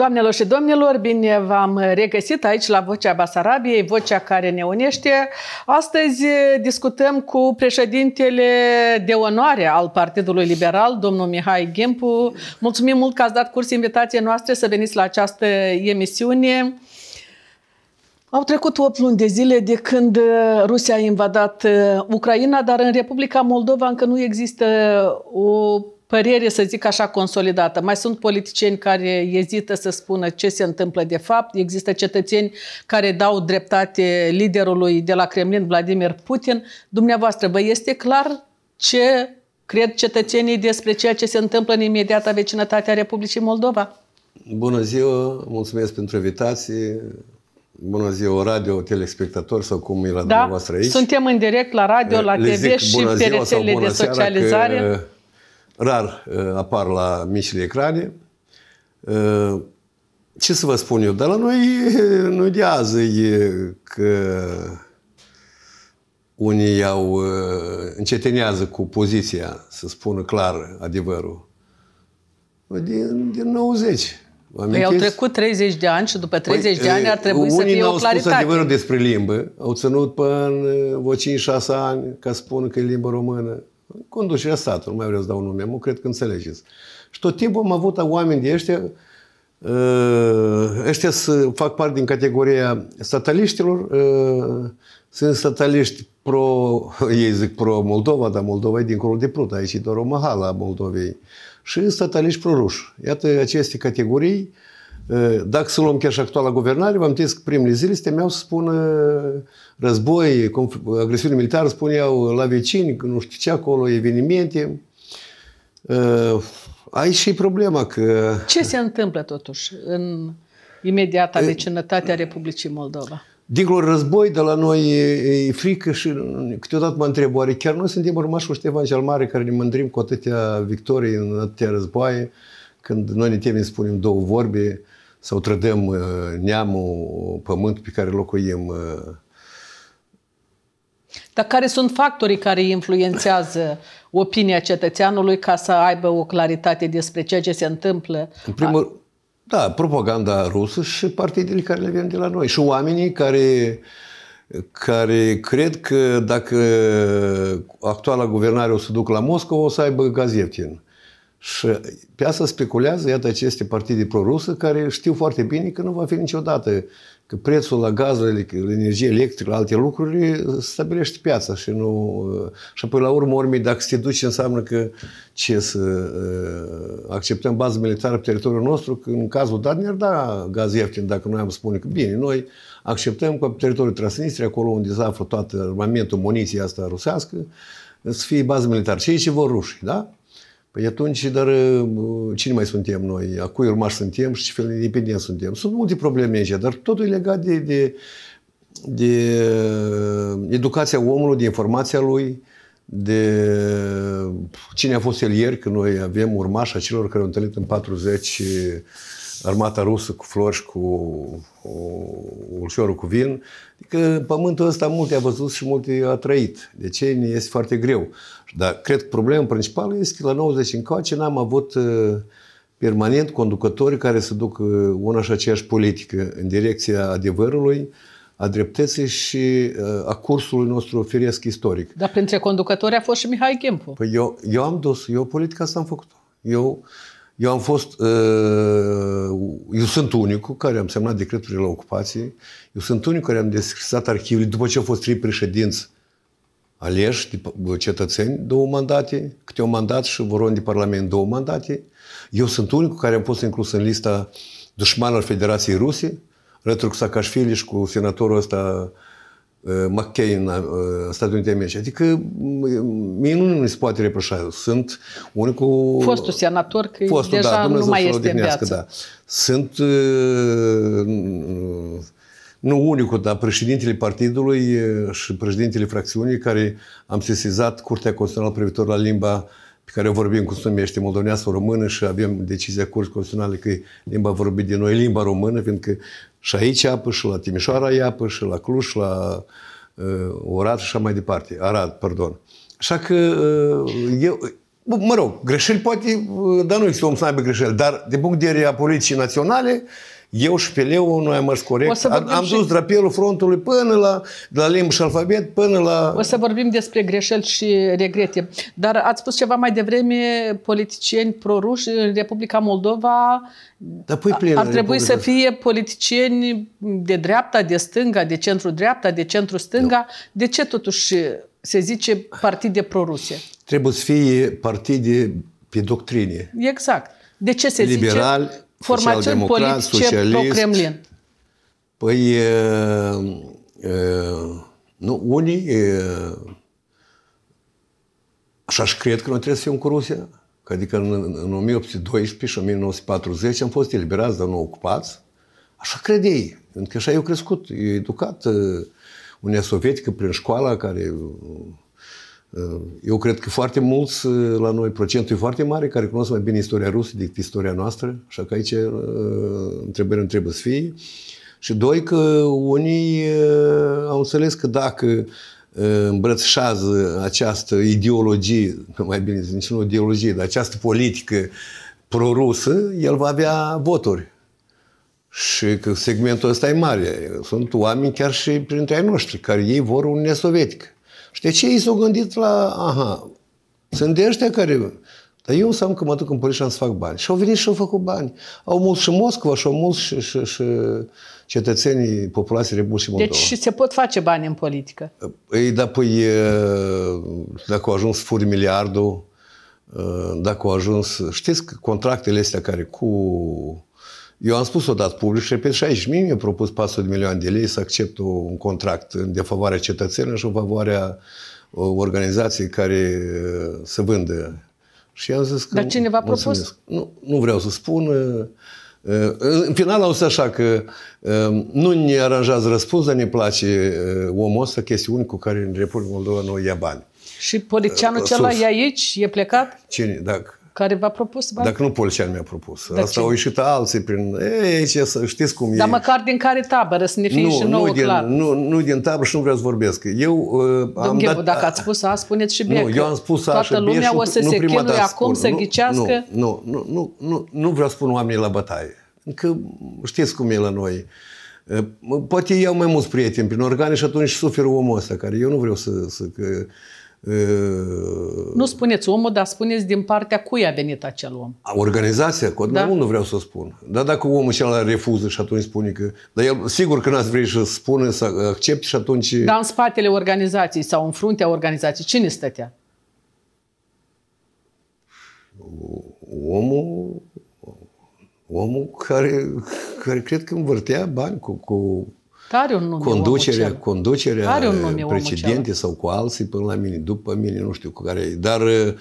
Doamnelor și domnilor, bine v-am regăsit aici la Vocea Basarabiei, vocea care ne unește. Astăzi discutăm cu președintele de onoare al Partidului Liberal, domnul Mihai Gimpu. Mulțumim mult că ați dat curs invitației noastre să veniți la această emisiune. Au trecut 8 luni de zile de când Rusia a invadat uh, Ucraina, dar în Republica Moldova încă nu există o părere, să zic așa, consolidată. Mai sunt politicieni care ezită să spună ce se întâmplă de fapt. Există cetățeni care dau dreptate liderului de la Kremlin, Vladimir Putin. Dumneavoastră, vă este clar ce cred cetățenii despre ceea ce se întâmplă în imediata vecinătate a Republicii Moldova? Bună ziua, mulțumesc pentru invitație. Bună ziua, radio, telespectatori sau cum e la da, dumneavoastră aici. Suntem în direct la radio, eh, la Le TV și pe rețelele de socializare. Că rar uh, apar la micile ecrane. Uh, ce să vă spun eu? Dar la noi nu de azi e că unii au, uh, încetenează cu poziția să spună clar adevărul. Din, din 90. Păi au trecut 30 de ani și după 30 păi, de ani ar trebui să fie o claritate. Unii au spus adevărul despre limbă, au ținut până 5-6 ani ca să spună că e limba română conducerea satului, mai vreau să dau nume, mă cred că înțelegeți. Și tot timpul am avut oameni de ăștia, ă, ăștia să fac parte din categoria stataliștilor, ă, sunt stataliști pro, ei zic pro Moldova, dar Moldova e dincolo de Prut, aici e doar o mahală a Moldovei, și stataliști ruși Iată aceste categorii uh, Э, dacă să luăm chiar și actuala guvernare, v-am zis că primele zile temeau să spună uh, război, agresiune militară, spuneau uh, la vecini, că nu știu ce acolo, evenimente. Uh, aici și problema că... Ce se întâmplă totuși în imediata vecinătatea Republicii Moldova? Dincolo război, de la noi e, frică și câteodată mă întreb, oare chiar noi suntem urmași cu Ștefan cel Mare care ne mândrim cu atâtea victorii în atâtea războaie, când noi ne temem să spunem două vorbe, sau trădăm uh, neamul, pământ pe care locuim. Uh. Dar care sunt factorii care influențează opinia cetățeanului ca să aibă o claritate despre ceea ce se întâmplă? În primul, da, propaganda rusă și partidele care le vin de la noi și oamenii care, care cred că dacă actuala guvernare o să ducă la Moscova, o să aibă gaz ieftin. Și pe asta speculează, iată, aceste partide proruse care știu foarte bine că nu va fi niciodată, că prețul la gaz, la energie electrică, la alte lucruri, stabilește piața și nu... Uh, și apoi, la urmă, urmei, dacă se duce, înseamnă că ce să uh, acceptăm bază militară pe teritoriul nostru, că în cazul dat ne-ar da gaz ieftin, dacă noi am spune că bine, noi acceptăm că pe teritoriul Transnistria, acolo unde se află toată armamentul, muniția asta rusească, să fie bază militară. Cei ce vor rușii, da? Păi atunci, dar uh, cine mai suntem noi? A cui urmași suntem și ce fel de independenți suntem? Sunt multe probleme aici, dar totul e legat de, de, de uh, educația omului, de informația lui, de uh, cine a fost el ieri, că noi avem urmașa celor care au întâlnit în 40 armata rusă cu flori și cu ulșorul cu vin, că adică pământul ăsta multe a văzut și multe a trăit. De ce este foarte greu. Dar cred că problema principală este că la 90 încoace n-am avut uh, permanent conducători care să ducă uh, una și aceeași politică în direcția adevărului, a dreptății și uh, a cursului nostru firesc istoric. Dar printre conducători a fost și Mihai Gimpu. Păi eu, eu am dus, eu politica asta am făcut-o. Eu, eu am fost, eu sunt unicul care am semnat decreturile la ocupație, eu sunt unicul care am deschisat arhivele după ce au fost trei președinți aleși de cetățeni două mandate, câte un mandat și voroni de parlament două mandate. Eu sunt unicul care am fost inclus în lista dușmanilor Federației Ruse, alături cu Sakașfili și cu senatorul ăsta McCain în Statele Unite Americe. Adică mie nu mi se poate reproșa. Sunt unicul... Fostul senator, că fostul, deja da, nu mai este în viață. Da. Sunt uh, nu unicul, dar președintele partidului și președintele fracțiunii care am sesizat Curtea Constituțională privitor la limba pe care o vorbim, cu sumie, este moldoneasă română și avem decizia Curții Constituționale că limba vorbit din noi, limba română, fiindcă și aici apă, și la Timișoara e apă, și la Cluj, și la uh, Orat și așa mai departe. Arad, pardon. Așa că uh, eu, mă rog, greșeli poate, dar nu există om să aibă greșeli, dar de punct de vedere a politicii naționale, uh, eu leu, noi am mers corect. Am, am dus și... drapelul frontului până la, la limbă și alfabet, până la... O să vorbim despre greșeli și regrete. Dar ați spus ceva mai devreme, politicieni proruși în Republica Moldova Da, pui ar trebui Republica. să fie politicieni de dreapta, de stânga, de centru-dreapta, de centru-stânga. Nu. De ce totuși se zice partide proruse? Trebuie să fie partide pe doctrine. Exact. De ce se Liberal, zice? formațiuni politice pro-Kremlin. Păi, e, e, nu, unii e, așa-și cred că noi trebuie să fim cu Rusia. Că adică în, în 1812 și 1940 am fost eliberați, dar nu ocupați. Așa cred ei. Pentru că așa eu crescut, Eu educat Uniunea Sovietică prin școala care Uh, eu cred că foarte mulți uh, la noi, procentul e foarte mare, care cunosc mai bine istoria rusă decât istoria noastră, așa că aici uh, întrebările trebuie să fie. Și doi, că unii au înțeles că dacă îmbrățișează această ideologie, mai bine zis, nici nu ideologie, dar această politică prorusă, el va avea voturi. Și că segmentul ăsta e mare. Sunt oameni chiar și printre ai noștri, care ei vor un Sovietică. Și de ce ei s-au gândit la, aha, sunt de ăștia care... Dar eu înseamnă că mă duc în Polișa să fac bani. Și au venit și au făcut bani. Au mulți și Moscova și au mulți și, și, și cetățenii populației Republicii deci Moldova. Deci se pot face bani în politică. Ei, păi, da, păi, dacă au ajuns furi miliardul, dacă au ajuns... Știți că contractele astea care cu eu am spus odată public și repet și aici. Mie mi-a propus 400 de milioane de lei să accept un contract în defavoarea cetățenilor și în favoarea uh, organizației care uh, să vândă. Și am zis că... Dar cine v-a propus? Nu, nu vreau să spun. Uh, în final au să așa că nu ne aranjează răspuns, dar ne place omul ăsta chestiuni cu care în Republica Moldova nu ia bani. Și polițianul acela e aici? E plecat? Cine? Dacă care v-a propus? Dacă nu Polcean mi-a propus. Dar Asta ce? au ieșit alții prin... Ei, ce să știți cum e. Dar măcar din care tabără, să ne fie nu, și nouă nu din, clar. Nu, nu din tabără și nu vreau să vorbesc. Eu uh, am dat... dacă ați spus A, spuneți și B. Nu, eu am spus A Toată lumea și o să se chinuie acum să ghicească. Nu, nu, nu, nu, nu vreau să spun oamenii la bătaie. Că știți cum e la noi. Uh, poate iau mai mulți prieteni prin organe și atunci suferă omul ăsta, care eu nu vreau să... să că, Uh, nu spuneți omul, dar spuneți din partea cui a venit acel om. Organizația, cu da. nu vreau să spun. Dar dacă omul și refuză și atunci spune că... Dar el sigur că n-ați vrea să spune, să accepte și atunci... Dar în spatele organizației sau în fruntea organizației, cine stătea? Omul... Omul care, care cred că învârtea bani cu, cu care un nume conducerea, conducerea Care un nume precedente sau cu alții până la mine, după mine, nu știu cu care Dar uh,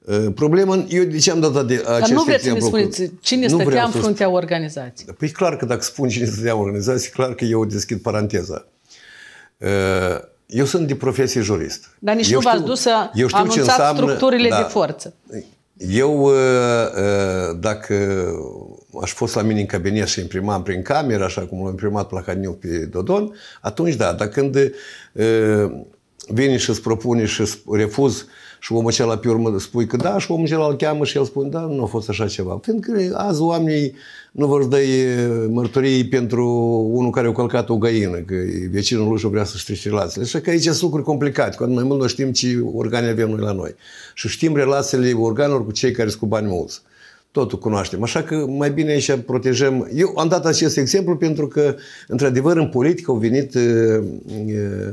uh, problema, eu de ce am dat de acest Dar nu vreți să-mi spuneți cine nu stătea în fruntea organizației? Păi clar că dacă spun cine stătea în organizație, clar că eu deschid paranteza. Uh, eu sunt de profesie jurist. Dar nici eu nu v-ați dus să eu știu anunțați ce înseamnă, structurile da, de forță. Eu, dacă aș fost la mine în cabinet și imprimam prin cameră, așa cum l-am imprimat Placaniu pe Dodon, atunci da, dar când e, vine și îți propune și îți refuz și omul acela pe urmă spui că da și omul acela îl cheamă și el spune da, nu a fost așa ceva. Pentru că azi oamenii nu vor dă mărturii pentru unul care a călcat o găină, că vecinul lui și vrea să-și strice relațiile. Și că aici sunt lucruri complicate, cu mai mult noi știm ce organe avem noi la noi. Și știm relațiile organelor cu cei care sunt cu bani mulți totul cunoaștem. Așa că mai bine aici protejăm. Eu am dat acest exemplu pentru că, într-adevăr, în politică au venit e, uh, e, uh,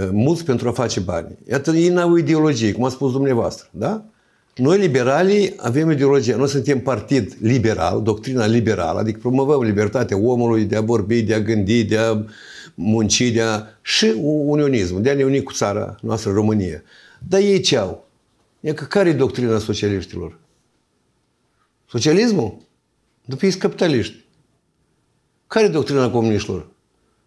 uh, mulți pentru a face bani. Iată, ei n-au ideologie, cum a spus dumneavoastră, da? Noi, liberalii, avem ideologie. Noi suntem partid liberal, doctrina liberală, adică promovăm libertatea omului de a vorbi, de a gândi, de a munci, de a... și unionismul, de a ne uni cu țara noastră, România. Dar ei ce au? E că care e doctrina socialiștilor? Socialismul? Dar păi capitaliști. Care e doctrina comuniștilor?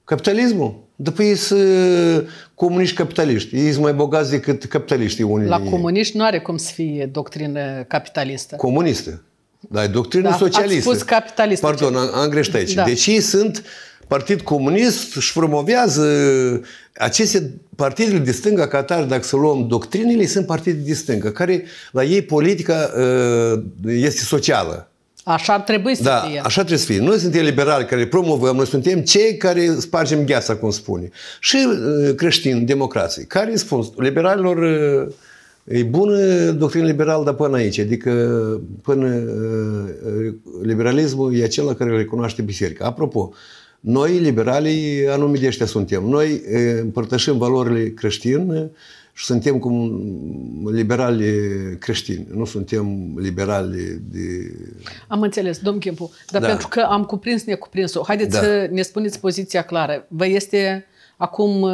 Capitalismul? Dar păi sunt uh, comuniști capitaliști. Ei sunt mai bogați decât capitaliștii unii La comuniști nu are cum să fie doctrină capitalistă. Comunistă. Da, e doctrină da, socialistă. Ați spus capitalistă. Pardon, am greșit aici. Da. Deci ei sunt Partid Comunist își promovează aceste partidele de stânga ca atare, dacă să luăm doctrinile, sunt partide de stânga, care la ei politica uh, este socială. Așa ar trebui să da, fie. așa trebuie să fie. Noi suntem liberali care promovăm, noi suntem cei care spargem gheața, cum spune. Și uh, creștini, democrații, care spun liberalilor uh, e bună doctrina liberală, dar până aici. Adică până liberalismul e acela care recunoaște biserica. Apropo, noi, liberalii, anume de ăștia suntem. Noi împărtășim valorile creștine și suntem cum liberali creștini. Nu suntem liberali de... Am înțeles, domn Chimpu. Dar da. pentru că am cuprins necuprinsul, haideți da. să ne spuneți poziția clară. Vă este acum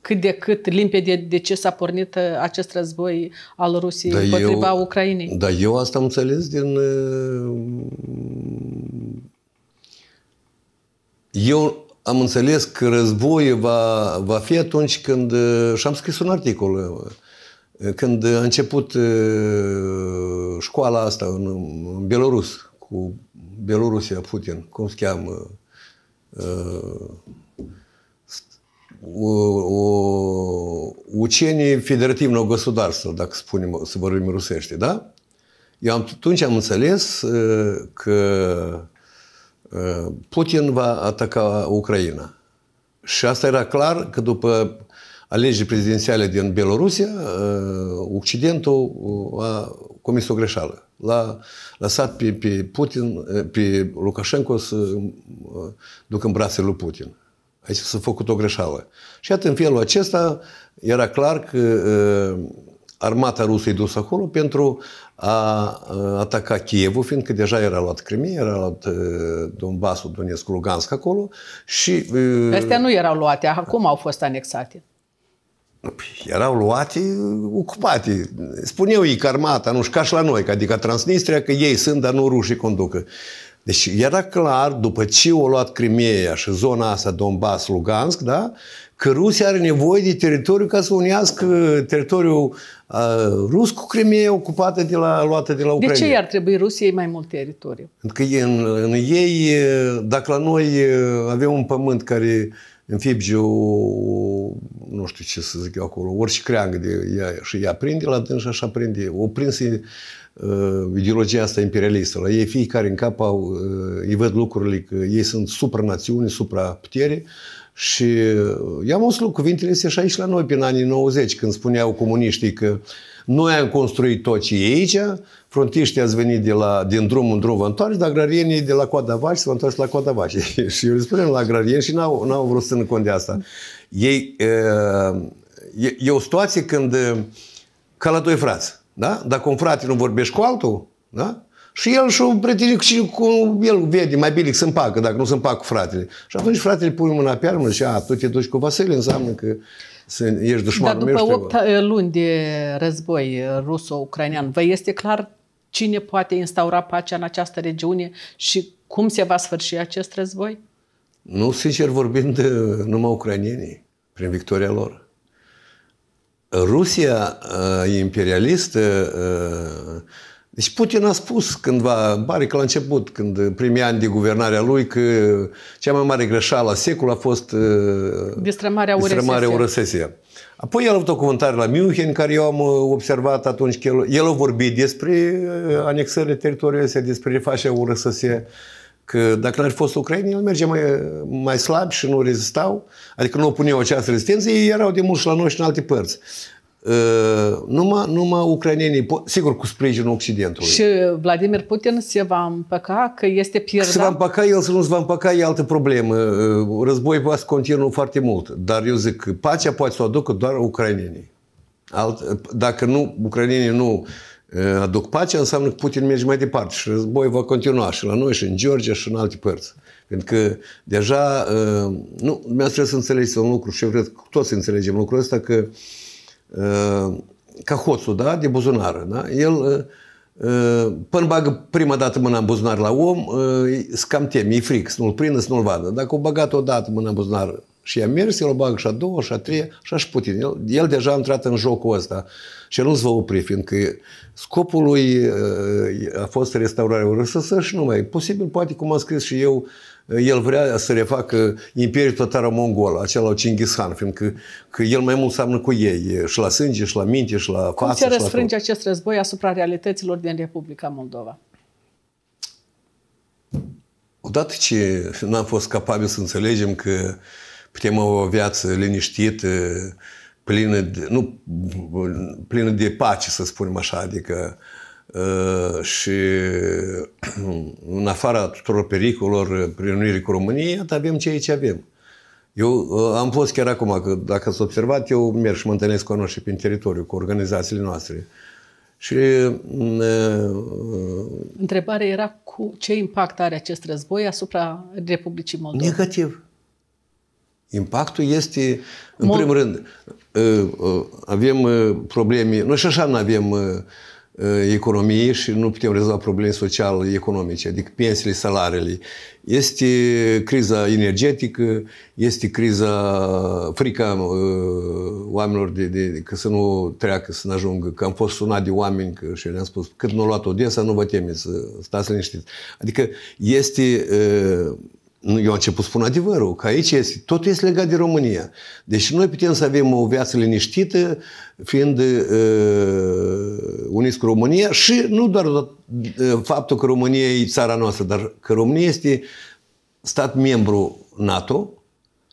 cât de cât limpede de ce s-a pornit acest război al Rusiei da împotriva eu, Ucrainei. Da, eu asta am înțeles din eu am înțeles că războiul va, va fi atunci când, și am scris un articol, când a început uh, școala asta în, în Belarus, cu Belorusia, Putin, cum se cheamă, uh, o учение федеративного государства, dacă spunem, să vorbim rusește, da? Eu atunci am înțeles uh, că Eh, Putin va ataca Ucraina. Și asta era clar că după alegeri prezidențiale din Belorusia, eh, Occidentul eh, a comis o greșeală. L-a lăsat pe, pe Putin, pe Lukashenko să ducă în brațele lui Putin. Aici s-a făcut o greșeală. Și atât în felul acesta, era clar că armata rusă e dusă acolo pentru a ataca Kievul, fiindcă deja era luat Crimea, era luat Donbasul, Donetsk, Lugansk acolo și... Astea nu erau luate, acum au fost anexate. Erau luate, ocupate. Spuneau ei că armata, nu știu, ca și la noi, că adică Transnistria, că ei sunt, dar nu rușii conducă. Deci era clar, după ce au luat Crimea și zona asta, Donbass, Lugansk, da, că Rusia are nevoie de teritoriu ca să unească teritoriul rus cu Crimea ocupată de la, luată de la Ucraina. De ce ar trebui Rusiei mai mult teritoriu? Pentru că în, în ei, dacă la noi avem un pământ care Fibge, o, nu știu ce să zic eu acolo, orice creangă de ea și ea prinde, la dâns așa prinde. O prinse uh, ideologia asta imperialistă. La ei fiecare în cap au, uh, îi văd lucrurile că ei sunt supranațiuni, supraputere. Uh, și uh, i-am oslut cuvintele astea și aici la noi, prin anii 90, când spuneau comuniștii că noi am construit tot ce e aici, frontiștii ați venit de la, din drum în drum vă întoarce, dar agrarienii de la Coada Vaci se întoarce la Coada Vaci. și eu le spuneam la agrarieni și n-au, n-au vrut să ne cont de asta. Ei, uh, e, e, o situație când, uh, ca la doi frați, da? Dacă un frate nu vorbești cu altul, da? Și el și-o pretinde cu cine cu el vede, mai bine să împacă, dacă nu se împacă cu fratele. Și atunci fratele pune mâna pe armă și a, tu te duci cu Vasile, înseamnă că să ești dușmanul Dar după meu 8 eu. luni de război eh, ruso-ucrainean, vă este clar cine poate instaura pacea în această regiune și cum se va sfârși acest război? Nu, sincer vorbind, eh, numai ucrainienii, prin victoria lor. Rusia e eh, imperialistă, deci Putin a spus cândva, că la început, când primii ani de guvernarea lui, că cea mai mare greșeală a secolului a fost uh, destrămarea URSS. Destrămarea Apoi el a avut o cuvântare la München, care eu am uh, observat atunci că el, el a vorbit despre uh, anexările teritoriului, despre refacerea URSS că dacă n-ar fi fost Ucraina, el merge mai, mai slab și nu rezistau, adică nu opuneau această rezistență, ei erau de mult și la noi și în alte părți. Ă, numai, numai ucrainenii, sigur cu sprijinul Occidentului. Și Vladimir Putin se va împăca că este pierdut. Se va împăca el, să nu se va împăca, e altă problemă. Ă, războiul va să foarte mult, dar eu zic pacea poate să o aducă doar ucrainenii. Alt, dacă nu, ucrainenii nu ă, aduc pacea, înseamnă că Putin merge mai departe și războiul va continua și la noi, și în Georgia, și în alte părți. Pentru că deja, nu, mi-a trebuit să înțelegeți un lucru și eu cred că toți înțelegem lucrul ăsta, că uh, ca hoțul, da, de buzunar, da? El până bagă prima dată mâna în buzunar la om, scam tem, e fric, să nu-l prindă, să nu-l vadă. Dacă o băgat o dată mâna în buzunar și a mers, el o bagă și a doua, și a treia, și așa Putin. El, el deja a intrat în jocul ăsta și el nu-ți va opri, fiindcă scopul lui a fost restaurarea URSS și nu mai. Posibil, poate, cum am scris și eu, el vrea să refacă Imperiul Tatară Mongol, acela Cinghis Khan, fiindcă că el mai mult seamănă cu ei, și la sânge, și la minte, și la față. Cum se răsfrânge acest război asupra realităților din Republica Moldova? Odată ce n-am fost capabil să înțelegem că putem o viață liniștită, plină de, nu, plină de pace, să spunem așa, adică Uh, și uh, în afara tuturor pericolor unirii uh, cu România, iată, avem ceea ce avem. Eu am fost chiar acum, că dacă ați observat, eu merg și mă întâlnesc cu noi și prin teritoriu, cu organizațiile noastre. Și... Întrebarea era cu ce impact are acest război asupra Republicii Moldova? Negativ. Impactul este, în Mol... primul rând, avem probleme, noi și așa nu avem Uh, economiei și nu putem rezolva probleme sociale, economice, adică pensiile, salariile. Este criza energetică, este criza, uh, frica uh, oamenilor de, de, că să nu treacă, să nu ajungă, că am fost sunat de oameni că, și le-am spus, cât nu a luat Odessa, nu vă temeți, stați liniștiți. Adică este eu am început să spun adevărul, că aici este, totul este legat de România. Deci noi putem să avem o viață liniștită, fiind uh, uniți cu România și nu doar uh, faptul că România e țara noastră, dar că România este stat membru NATO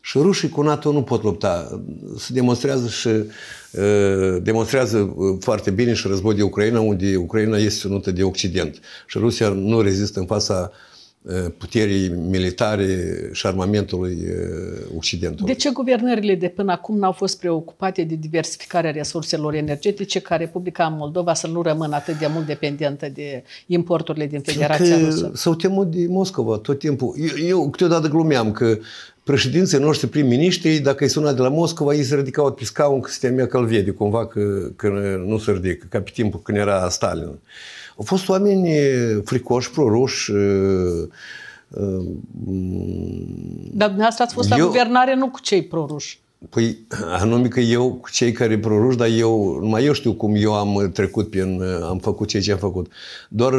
și rușii cu NATO nu pot lupta. Se demonstrează și uh, demonstrează uh, foarte bine și război de Ucraina, unde Ucraina este sunută de Occident. Și Rusia nu rezistă în fața uh, Eh, puterii militare și armamentului eh, Occidentului. De ce guvernările de până acum n-au fost preocupate de diversificarea resurselor energetice ca Republica Moldova să nu rămână atât de mult dependentă de importurile din Federația Rusă? S-au temut de Moscova tot timpul. Eu, eu câteodată glumeam că președinții noștri prim-miniștri, dacă îi suna de la Moscova, ei se ridicau pe scaun că se temea că vede, cumva că, că nu se ridică, ca pe timpul când era Stalin. Uh, au fost oameni fricoși, proruși, dar dumneavoastră ați fost eu, la guvernare nu cu cei proruși. Păi, anume că eu, cu cei care proruși, dar eu, numai eu știu cum eu am trecut prin, am făcut ceea ce am făcut. Doar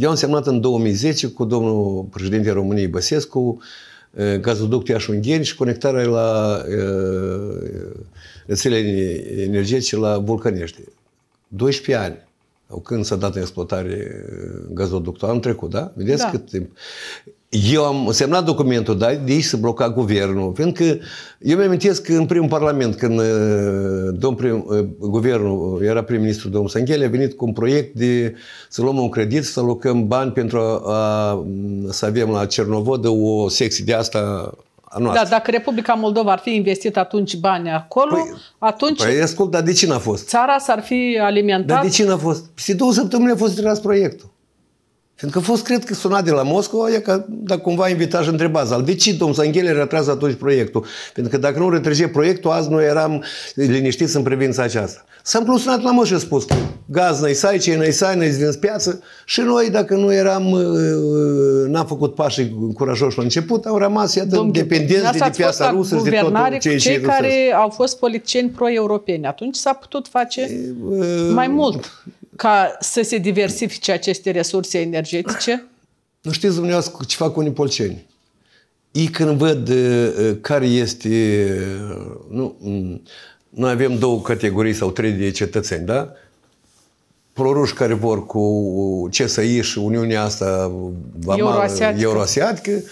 eu am semnat în 2010 cu domnul președinte României Băsescu gazoductul Iași-Ungheni și conectarea la rețelele energetice la Vulcănești. 12 ani când s-a dat în exploatare uh, gazoductul, anul trecut, da? Vedeți da. cât timp. Eu am semnat documentul, dar de aici se bloca guvernul. Fiindcă eu mi amintesc că în primul parlament, când uh, domn prim, uh, guvernul era prim-ministru domnul Sanghele, a venit cu un proiect de să luăm un credit, să alocăm bani pentru a, a, să avem la Cernovodă o secție de asta da, dacă Republica Moldova ar fi investit atunci bani acolo, păi, atunci... Păi ascult, dar de cine a fost? Țara s-ar fi alimentat... Dar de cine a fost? Și două săptămâni a fost tras proiectul. Fiindcă fost, cred că sunat de la Moscova, e că dacă cumva invita întrebați al De ce domnul Sanghele retrasă atunci proiectul? Pentru că dacă nu retrage proiectul, azi noi eram liniștiți în privința aceasta. S-am plus sunat la Moscova și spus că gaz n-ai sai, ce n-ai sai, n-ai din piață și noi, dacă nu eram, uh, uh, n-am făcut pașii curajoși la început, am rămas, iată, Domnul, dependenți de, de piața rusă și de tot cei, cei care rusesc. au fost politicieni pro-europeni. Atunci s-a putut face e, uh, mai mult ca să se diversifice aceste resurse energetice? Nu știți dumneavoastră ce fac unii polceni. Ei când văd uh, care este... Uh, nu, mm, noi avem două categorii sau trei de cetățeni, da? proruși care vor cu CSI și Uniunea asta euroasiatică, euroasiatică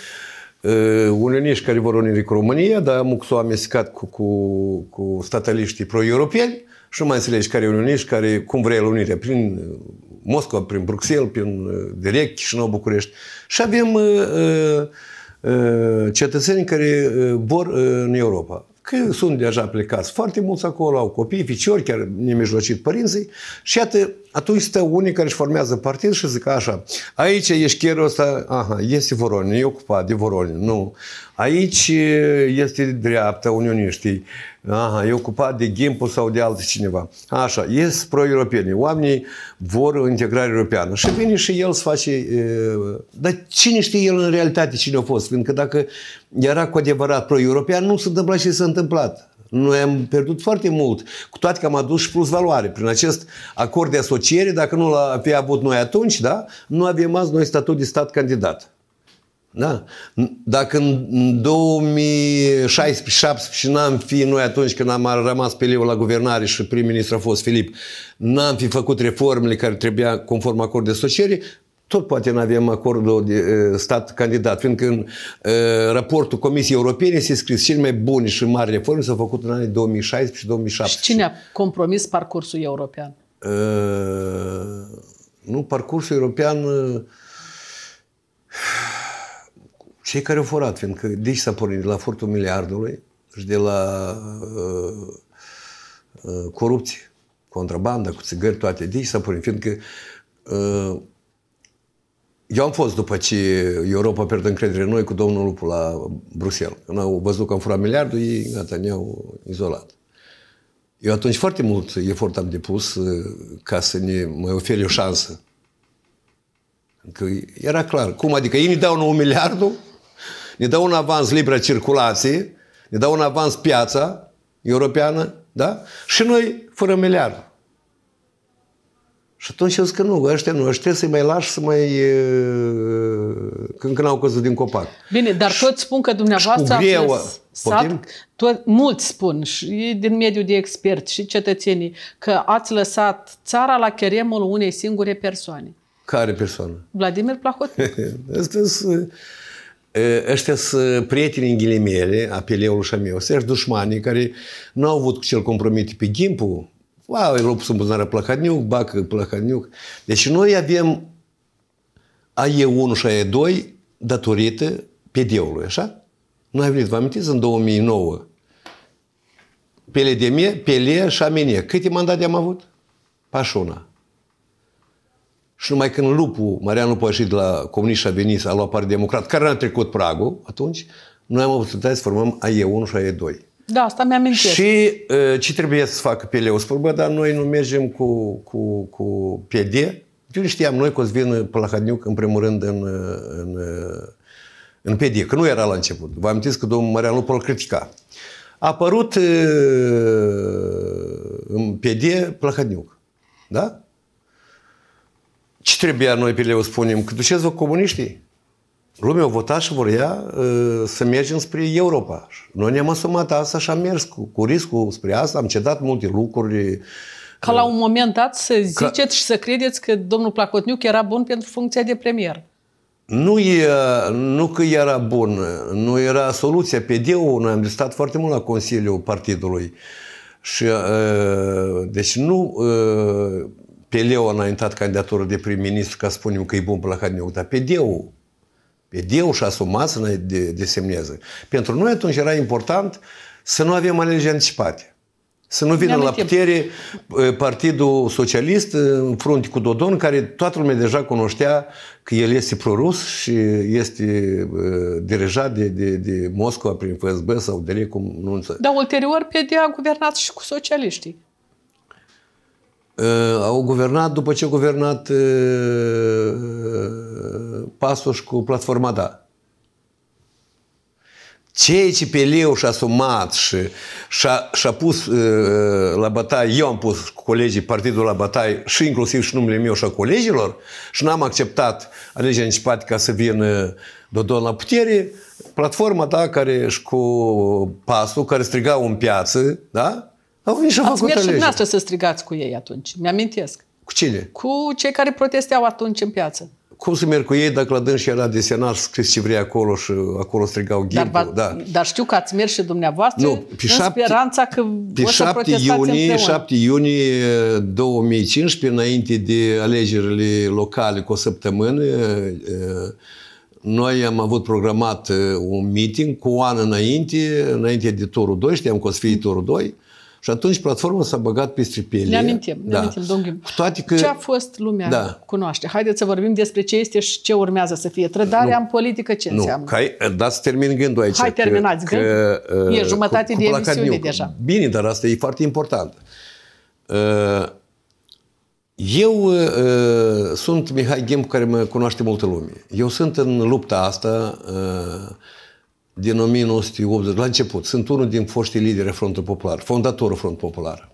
uniuniști uh, care vor unii cu România, dar muxul a amestecat cu, cu, cu stataliștii pro-europeni și mai înțelegi care e un și care, cum vrei el unirea, prin uh, Moscova, prin Bruxelles, prin uh, direct Chișinău, București. Și avem uh, uh, uh cetățenii care vor uh, în Europa. Că sunt deja plecați foarte mulți acolo, au copii, ficiori, chiar nemijlocit părinții. Și iată, atunci stă unii care își formează partid și zic așa, aici ești chierul ăsta, aha, este Voronin, e ocupat de Voronin, nu. Aici este dreapta unioniștii. Aha, e ocupat de Gimpu sau de altcineva. Așa, ies pro europene Oamenii vor integrare europeană. Și vine și el să face... E, dar cine știe el în realitate cine a fost? Pentru că dacă era cu adevărat pro-european, nu se întâmpla ce s-a întâmplat. Noi am pierdut foarte mult, cu toate că am adus și plus valoare. Prin acest acord de asociere, dacă nu l-am avut noi atunci, da, nu avem azi noi statut de stat candidat. Da? Dacă în 2016 17 n-am fi noi atunci când am rămas pe leu la guvernare și prim-ministru a fost Filip, n-am fi făcut reformele care trebuia conform acord de asociere, tot poate nu avem acordul de stat candidat, fiindcă în raportul Comisiei Europene se scris cele mai bune și mari reforme s-au făcut în anii 2016 și 2017. Și cine a compromis parcursul european? Uh, nu, parcursul european... Uh, cei care au furat, fiindcă de aici s-a pornit, de la furtul miliardului și de la uh, uh, corupție, contrabandă, cu țigări, toate, de aici s-a pornit, fiindcă uh, eu am fost după ce Europa pierde încredere în noi cu domnul Lupu la Bruxelles. Când au văzut că am furat miliardul, ei gata, ne-au izolat. Eu atunci foarte mult efort am depus uh, ca să ne mai ofere o șansă. Că era clar. Cum adică? Ei ne dau 9 miliardul ne dă un avans liberă circulație, ne dă un avans piața europeană, da? Și noi fără miliard. Și atunci eu zic că nu, ăștia nu, ăștia să-i mai lași să mai... când, n au căzut din copac. Bine, dar și, toți spun că dumneavoastră cu greu, sat, tot, mulți spun, și din mediul de experți și cetățenii, că ați lăsat țara la cheremul unei singure persoane. Care persoană? Vladimir Plahotniuc. Asta ăștia sunt prietenii în ghilimele, apeleul și a meu, sunt dușmanii care nu au avut cel compromite pe Gimpu, wow, îi rup sunt buzunară plăcădniuc, bacă plăcădniuc. Deci noi avem AE1 și AE2 datorită PD-ului, așa? Nu am venit, vă amintiți, în 2009, Pele de mie, Pele și Amenie. Câte mandate am avut? Pașuna. Și numai când lupul, Marianu Pășit la Comuniști a venit, a luat pari Democrat, care n-a trecut pragul, atunci noi am avut să formăm AE1 și AE2. Da, asta mi-am amintesc. Și ce trebuie să facă leu? Spune, bă, dar noi nu mergem cu, cu, cu PD. Eu știam noi că o să vină Plahadniuc, în primul rând, în, în, în PD, că nu era la început. Vă amintiți că domnul Marian Lupul critica. A apărut în PD Plahadniuc. Da? ce trebuia noi pe leu spunem? Că duceți-vă comuniștii. Lumea a votat și voia uh, ă, să mergem spre Europa. Noi ne-am asumat asta și am mers cu, cu riscul spre asta, am cedat multe lucruri. Ca la un moment dat să ziceți că... și să credeți că domnul Placotniuc era bun pentru funcția de premier. Nu, e, nu că era bun, nu era soluția. pe ul noi am discutat foarte mult la Consiliul Partidului. Și, uh, deci nu... Uh, Peleu a înaintat candidatură de prim-ministru ca să spunem că e bun pe la Hadneu, dar pedeu, pedeu PD-ul și asumat să ne desemneze. Pentru noi atunci era important să nu avem alegeri anticipate. Să nu vină la putere ă, Partidul Socialist în frunte cu Dodon, care toată lumea deja cunoștea că el este prorus și este ă, dirijat de, de, de Moscova prin FSB sau de lei, cum nu înțeleg. Dar ulterior PD a guvernat și cu socialiștii. Uh, au guvernat după ce au guvernat uh, ă, Pasos cu platforma da. Ceea ce Leu și-a asumat și și-a, și-a pus uh, la bătaie, eu am pus cu colegii partidul la bătaie și inclusiv și numele meu și a colegilor și n-am acceptat alegerea începat ca să vină Dodon la putere, platforma ta care și cu pasul, care striga în piață, da? Au venit și au făcut mers și dumneavoastră să strigați cu ei atunci, mi-amintesc. Cu cine? Cu cei care protesteau atunci în piață. Cum să merg cu ei dacă la dâns era senat scris ce vrea acolo și acolo strigau ghimbul? Dar, da. dar știu că ați mers și dumneavoastră nu, pe în șapte, speranța că pe o să iunie, împreună. 7 iunie 2015, înainte de alegerile locale cu o săptămână, noi am avut programat un meeting cu o an înainte, înainte de turul 2, știam că o să fie turul 2, și atunci platforma s-a băgat pe stripele. Ne amintim, da. ne amintim, Cu toate că... Ce a fost lumea da. cunoaște? Haideți să vorbim despre ce este și ce urmează să fie. Trădarea nu. în politică ce nu. înseamnă? Hai, dați termin gândul aici. Hai, terminați că, gândul. Uh, că, e jumătate cu, de cu emisiune deja. Bine, dar asta e foarte important. Uh, eu uh, sunt Mihai Ghem, care mă cunoaște multă lume. Eu sunt în lupta asta din 1980, la început, sunt unul din foștii lideri Frontul Popular, fondatorul Front Popular.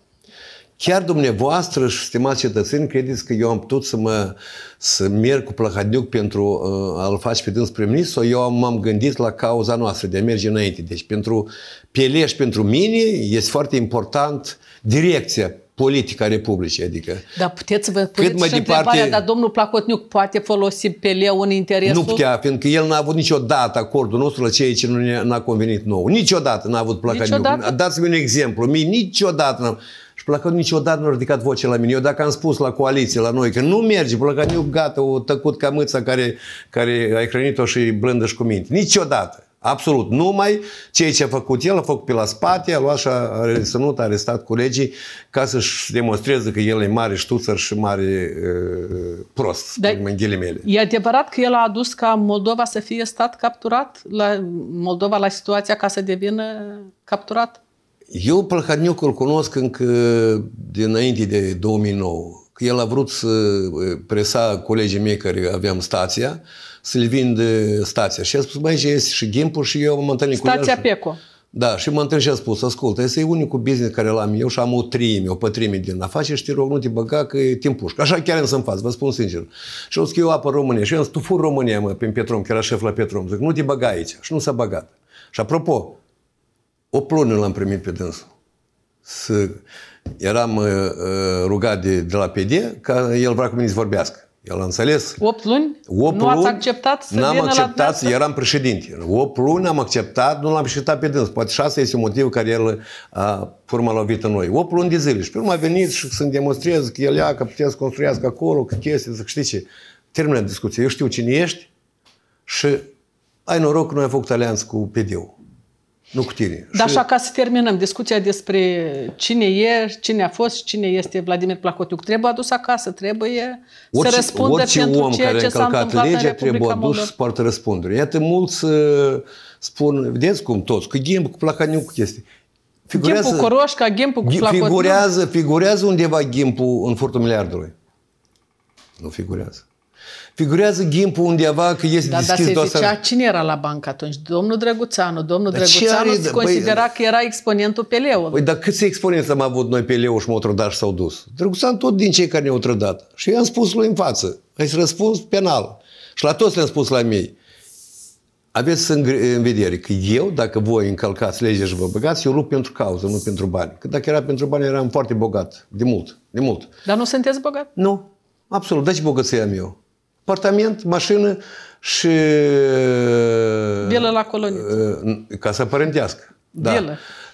Chiar dumneavoastră și stimați cetățeni, credeți că eu am putut să mă să merg cu Plahadniuc pentru uh, a-l face pe dâns ministru Sau eu m-am gândit la cauza noastră de a merge înainte. Deci pentru pieleș, pentru mine, este foarte important direcția politica Republicii, adică... Dar puteți să vă puteți. cât mai și departe, întrebarea, dar domnul Placotniuc poate folosi leu în interesul... Nu putea, pentru că el n-a avut niciodată acordul nostru la ceea ce nu ne-a convenit nou. Niciodată n-a avut Placotniuc. Dați-mi un exemplu. Mie niciodată n-am... Și Placăniu niciodată nu a ridicat voce la mine. Eu dacă am spus la coaliție, la noi, că nu merge, Placăniu, gata, o tăcut ca mâța care, care ai hrănit-o și blândă și cu minte. Niciodată. Absolut. Numai ceea ce a făcut el, a făcut pe la spate, a luat și a reținut, a arestat colegii ca să-și demonstreze că el e mare ștuțăr și mare e, prost, da, în ghilimele. E adevărat că el a adus ca Moldova să fie stat capturat? La Moldova la situația ca să devină capturat? Eu Plăhadniuc îl cunosc încă dinainte de 2009. el a vrut să presa colegii mei care aveam stația, să-l vinde stația. Și a spus, băi, este și Gimpul și eu mă întâlnesc cu el. Stația Peco. Da, și mă întreb și a spus, ascultă, este unicul business care l-am eu și am o treime, o pătrime din afaceri și te rog, nu te băga că e timp pușcă. Așa chiar să-mi față, vă spun sincer. Și au zis că eu apă România. Și eu am zis, tu fur România, mă, prin Petrom, care era șef la Petrom. Zic, nu te băga aici. Și nu s-a băgat. Și apropo, o plună l-am primit pe dânsul. Să... Eram uh, uh rugat de, de la PD ca el vrea cu mine să vorbească. El a înțeles. 8 luni? 8 nu luni, ați acceptat să N-am acceptat, la eram președinte. 8 luni am acceptat, nu l-am acceptat pe dâns. Poate 6 este motivul care el a urmă lovit în noi. 8 luni de zile. Și pe urmă a venit și să-mi demonstrez că el ia, că putem să construiască acolo, că chestii, zic, știi ce, termină discuția. Eu știu cine ești și ai noroc că noi am făcut alianță cu PD-ul nu cu tine. Dar și... așa ca să terminăm discuția despre cine e, cine a fost și cine este Vladimir Placotiuc. Trebuie adus acasă, trebuie orice, să răspundă orice pentru om ceea care ce s-a întâmplat legea, în Republica trebuie adus Moldova. și poartă răspundere. Iată, mulți uh, spun, vedeți cum toți, că Ghimbu, cu Placotiuc este. Figurează, cu Coroșca, Gimpu cu Placotiuc. Figurează, figurează undeva Gimpu în furtul miliardului. Nu figurează. Figurează ghimpul undeva că este da, deschis dar se zicea, cine era la bancă atunci? Domnul Drăguțanu. Domnul dar Drăguțanu are, considera băi, că era exponentul Peleu. Păi, dar câți exponenți am avut noi Peleu și Motrodaș s-au dus? Drăguțanu tot din cei care ne-au trădat. Și eu am spus lui în față. Ai să răspuns penal. Și la toți le-am spus la mei. Aveți în vedere că eu, dacă voi încălcați legea și vă băgați, eu lupt pentru cauză, nu pentru bani. Că dacă era pentru bani, eram foarte bogat. De mult, de mult. Dar nu sunteți bogat? Nu, absolut. Dar ce bogăție am eu? apartament, mașină și... Vilă la uh, coloniță. Uh, ca să părintească. Da.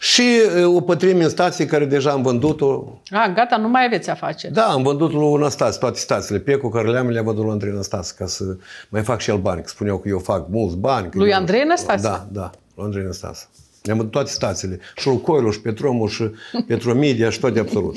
Și uh, o pătrim în stație care deja am vândut-o. A, gata, nu mai aveți afaceri. Da, am vândut lui Anastas, toate stațiile. Pe cu care le-am, le-am vândut lui Andrei Anastas ca să mai fac și el bani. Că spuneau că eu fac mulți bani. Lui Andrei Anastas? Da, da, lui Andrei Anastas. Am în toate stațiile. Și Rucoilul, și Petromu, și Petromedia, și toate absolut.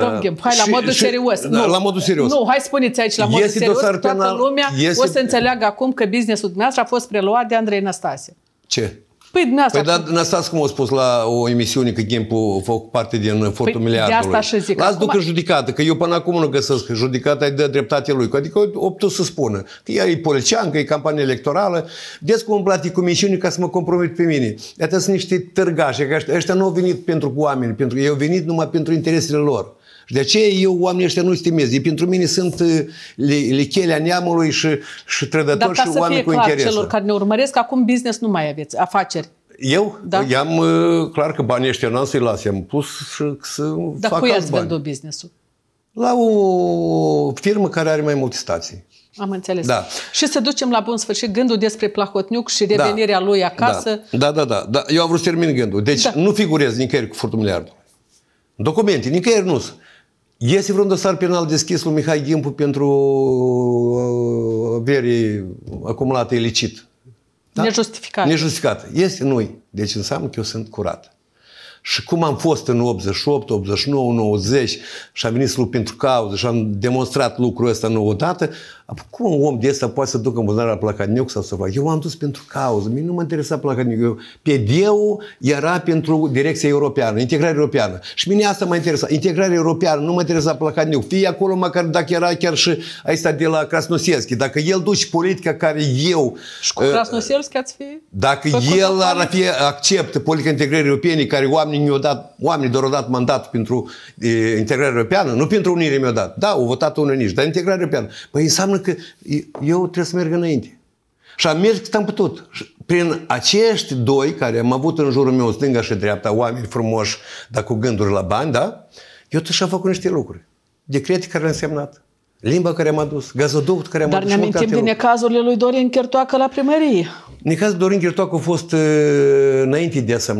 Domnul Ghem, da, uh, hai la și, modul și, serios. Da, nu, la modul serios. Nu, hai spuneți aici la modul serios. Toată penal, lumea este... o să înțeleagă acum că businessul dumneavoastră a fost preluat de Andrei Năstase. Ce? Păi, dumneavoastră... Păi, dar dumneavoastră, cum au spus la o emisiune că timpul fac parte din fortul păi, miliardului. de asta și zic. Las acum... ducă judecată, că eu până acum nu găsesc că judecata îi dreptate lui. Adică optul să spună că ea e polician, că e campanie electorală. Vedeți cum îmi cu comisiune ca să mă compromit pe mine. Iată sunt niște târgași. că ăștia, ăștia nu au venit pentru oameni, pentru că ei au venit numai pentru interesele lor. Și de aceea eu oamenii ăștia nu stimez. Ei pentru mine sunt uh, lichelea neamului și, și trădători și oameni cu interes. Dar ca să fie clar celor care ne urmăresc, acum business nu mai aveți, afaceri. Eu? Da. I-am, păi uh, clar că banii ăștia n-am să-i las, i-am pus și să Dar fac cu ați bani. vândut ul La o firmă care are mai multe stații. Am înțeles. Da. Și să ducem la bun sfârșit gândul despre Plahotniuc și revenirea da. lui acasă. Da. da, da, da. da. Eu am vrut să termin gândul. Deci da. nu figurez nicăieri cu furtul miliardul. Documente, nicăieri nu sunt. Este vreun dosar penal deschis lui Mihai Gimpu pentru bere uh, acumulate, ilicit? Da? Nejustificat. Nejustificat. Este nu Deci înseamnă că eu sunt curat. Și cum am fost în 88, 89, 90 și am venit să lupt pentru cauză și am demonstrat lucrul ăsta nouă dată, cum un om de să poate să ducă în buzunar la de sau să fac? Eu am dus pentru cauză. Mie nu mă interesa placa de PD-ul era pentru direcția europeană, integrarea europeană. Și mine asta mă interesa. Integrarea europeană, nu mă interesa placa Placaniuc. Fie acolo măcar dacă era chiar și ăsta de la Krasnoselski. Dacă el duce politica care eu... Și cu uh, Krasnoselski ați fi... Dacă el ar fi acceptă politica integrării europene care oamenii mi au dat, oamenii doar au dat mandat pentru e, eh, integrarea europeană, nu pentru unire mi-au dat. Da, au votat unii nici, dar integrarea europeană. Păi înseamnă că eu trebuie să merg înainte. Și am mers cât am putut. Și prin acești doi care am avut în jurul meu, stânga și dreapta, oameni frumoși, dar cu gânduri la bani, da? Eu tot și-am făcut niște lucruri. Decrete care le-am semnat limba care m-a dus, gazoduct care m-a dus. Dar ne amintim din necazurile lui Dorin Chirtoacă la primărie. Necazul Dorin Chirtoacă a fost uh, înainte de să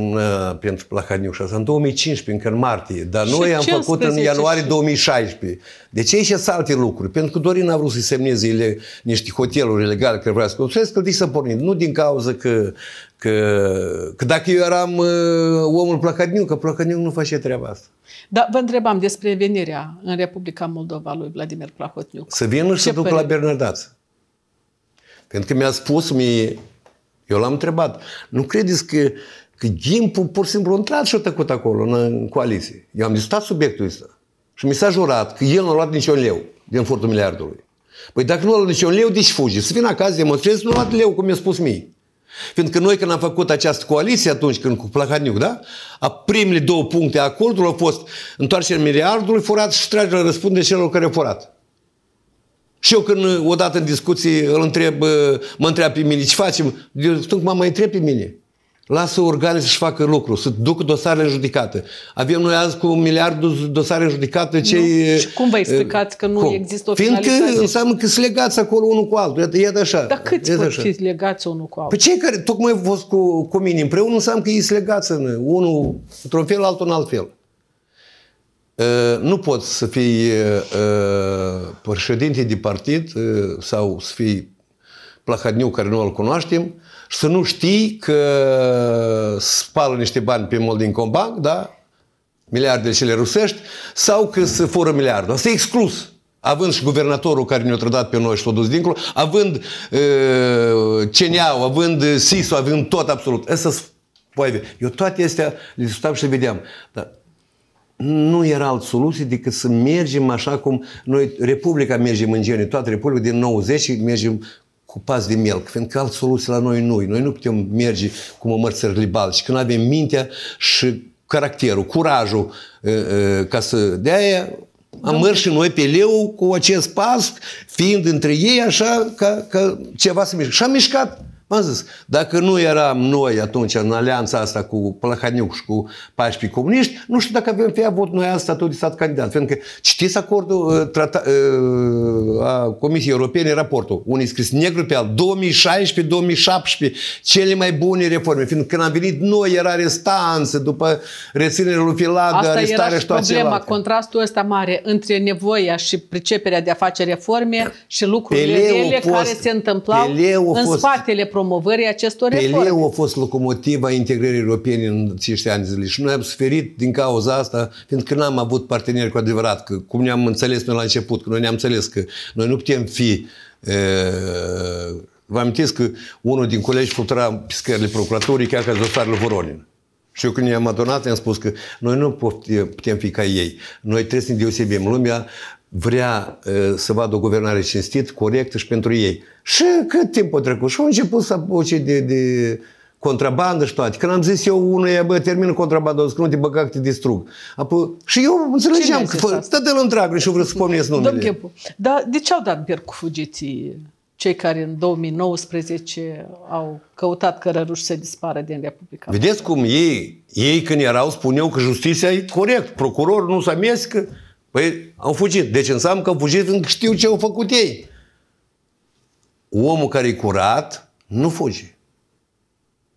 pentru Plahaniușa, în 2015, în martie, dar noi am făcut în ianuarie 2016. De ce și alte lucruri? Pentru că Dorin a vrut să semneze ele, niște hoteluri legale care vrea să construiesc, că să pornim. Nu din cauza că Că, că dacă eu eram ă, omul Placadniu, că Placadniu nu face treaba asta. Dar vă întrebam despre venirea în Republica Moldova lui Vladimir Plahotniuc. Să vină și să duc la Bernardață. Pentru că mi-a spus, mi eu l-am întrebat, nu credeți că, că Gimpu pur și simplu a intrat și a tăcut acolo, în, în coaliție? Eu am discutat subiectul ăsta. Și mi s-a jurat că el nu a luat niciun leu din furtul miliardului. Păi dacă nu a luat niciun leu, deci fuge? Să vină acasă, demonstrez, nu a luat leu, cum mi-a spus mie. Pentru că noi când am făcut această coaliție atunci, când cu Plahaniuc, da? A primele două puncte a acordului au fost întoarcerea miliardului furat și tragerea răspundere celor care au furat. Și eu când odată în discuții îl întreb, mă întreb pe mine ce facem, eu stâng mă mai întreb pe mine. Lasă organe să-și facă lucru, să ducă dosarele în judecată. Avem noi azi cu un miliard de dosare în judecată. Cei, nu. Și cum vă eh, explicați că nu cum? există o Fiindcă finalizare? înseamnă că sunt legați acolo unul cu altul. Iată, iată așa. Dar câți iată pot așa. fi legați unul cu altul? Pe păi cei care tocmai au fost cu, cu mine împreună înseamnă că ei sunt legați în, unul într-un fel, altul în alt fel. Uh, nu poți să fii uh, președinte de partid uh, sau să fii plahadniu care nu îl cunoaștem uh, și să nu știi că spală niște bani pe din Combank, da? miliarde de cele rusești, sau că se fură miliardul. Asta e exclus. Având și guvernatorul care ne-a trădat pe noi și l-a dus dincolo, având e, uh, Ceneau, având siso, având tot absolut. Asta Poate, eu toate astea le discutam și le vedeam. Dar nu era alt soluție decât să mergem așa cum noi, Republica mergem în genul, toată Republica din 90 mergem cu pas de melc, fiindcă alt soluții la noi nu Noi nu putem merge cu mămărțări libale și când avem mintea și caracterul, curajul ca să... De-aia am mers și noi pe leu cu acest pas, fiind între ei așa ca, ca ceva să mișcă. Și am mișcat V-am zis, dacă nu eram noi atunci în alianța asta cu Plăhaniuc și cu Pașpi comuniști, nu știu dacă avem fi avut noi asta, statut de stat candidat. Pentru că citiți acordul uh, trata, uh, a Comisiei Europene, raportul, unii scris negru pe al 2016-2017, cele mai bune reforme. Fiindcă când am venit noi, era restanță după reținerea lui Filad, Asta arestarea și toate problema, celelalte. contrastul ăsta mare între nevoia și priceperea de a face reforme și lucrurile ele care se întâmplau în spatele problemei promovării acestor reforme. Peleu a fost locomotiva integrării europene în acești ani zile și noi am suferit din cauza asta, fiindcă n-am avut parteneri cu adevărat, că cum ne-am înțeles noi la început, că noi ne-am înțeles că noi nu putem fi e, Vă amintesc că unul din colegi putra piscările procuratorii chiar ca dosarele Voronin. Și eu când ne-am adunat, am spus că noi nu putem fi ca ei. Noi trebuie să ne deosebim. Lumea vrea uh, să vadă o guvernare cinstit, corectă și pentru ei. Și cât timp a trecut? Și au început să apuce de, de contrabandă și toate. Când am zis eu unul, bă, termină contrabanda, o să nu te băga că te distrug. Apoi, și eu înțelegeam că fă, stă de întreagă și eu vreau să pomenesc numele. Domn Da, dar de ce au dat bier cu fugiții cei care în 2019 au căutat cărăruși să dispară din Republica Vedeți cum ei, ei când erau, spuneau că justiția e corect, procurorul nu se amestecă, Păi au fugit. Deci înseamnă că au fugit când știu ce au făcut ei. Omul care e curat nu fuge.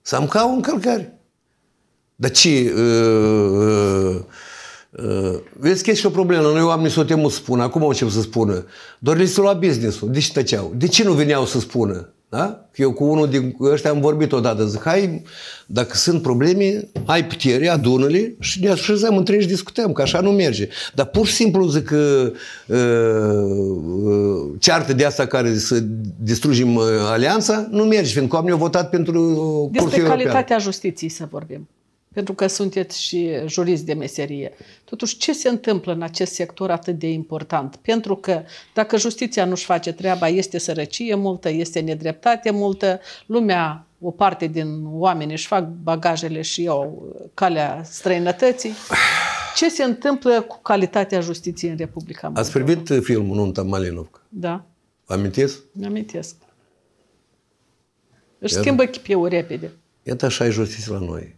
Să am o încălcare. Dar ce... Uh, uh, uh, vezi că e și o problemă. Noi oamenii s-o temut să spună. Acum au ce să spună. Doar li s au luat business-ul. De ce tăceau? De ce nu veneau să spună? Da? Eu cu unul din ăștia am vorbit odată, zic, hai, dacă sunt probleme, ai putere, adună-le și ne așezăm între și discutăm, că așa nu merge. Dar pur și simplu zic că uh, ceartă de asta care să distrugem ă, alianța nu merge, fiindcă oamenii au votat pentru uh, Despre calitatea european. justiției să vorbim pentru că sunteți și jurist de meserie. Totuși, ce se întâmplă în acest sector atât de important? Pentru că dacă justiția nu-și face treaba, este sărăcie multă, este nedreptate multă, lumea, o parte din oameni își fac bagajele și iau calea străinătății. Ce se întâmplă cu calitatea justiției în Republica Moldova? Ați privit uh, filmul Nunta Malinovca? Da. Amintesc? Amintesc. Își Iar... schimbă chipiul repede. Iată așa e justiția la noi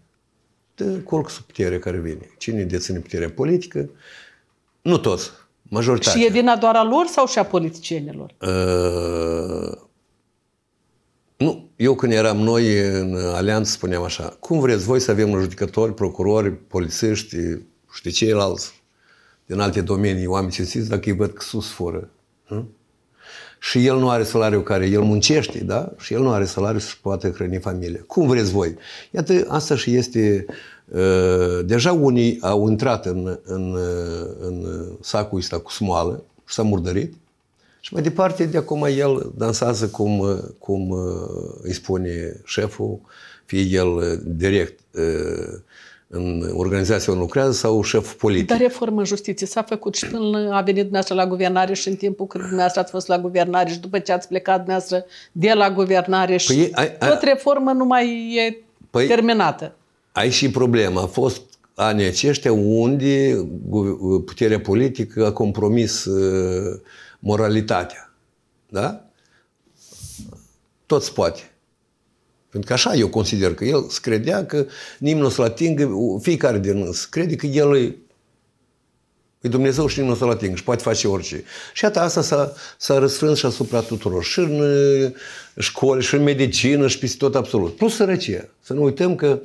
Eh, colc sub putere care vine. Cine deține puterea politică? Nu toți, majoritatea. Și e vina doar a lor sau și a politicienilor? Uh, nu, eu când eram noi în alianță spuneam așa, cum vreți voi să avem judecători, procurori, polițiști și de ceilalți din alte domenii, oameni cinstiți, dacă îi văd că sus fără. Hă? Hm? și el nu are salariul care el muncește, da? Și el nu are salariul să-și poată hrăni familia. Cum vreți voi? Iată, asta și este... Ă, deja unii au intrat în, în, în sacul ăsta cu smoală și s-a murdărit. Și mai departe, de acum el dansează cum, cum ă, îi spune șeful, fie el direct ă, în organizația unde lucrează sau șef politic. Dar reformă în justiție s-a făcut și până a venit dumneavoastră la guvernare și în timpul când dumneavoastră ați fost la guvernare și după ce ați plecat dumneavoastră de la guvernare și păi, ai, ai, tot reformă nu mai e păi, terminată. Ai și problema. A fost anii aceștia unde puterea politică a compromis uh, moralitatea. Da? Toți poate. Pentru că așa eu consider că el credea că nimeni nu o să-l atingă, fiecare din noi crede că el e, e Dumnezeu și nimeni nu o să-l atingă și poate face orice. Și iată, asta s-a, s-a răsfrâns și asupra tuturor, și în uh, școli, și în medicină, și peste tot absolut. Plus sărăcie. Să nu uităm că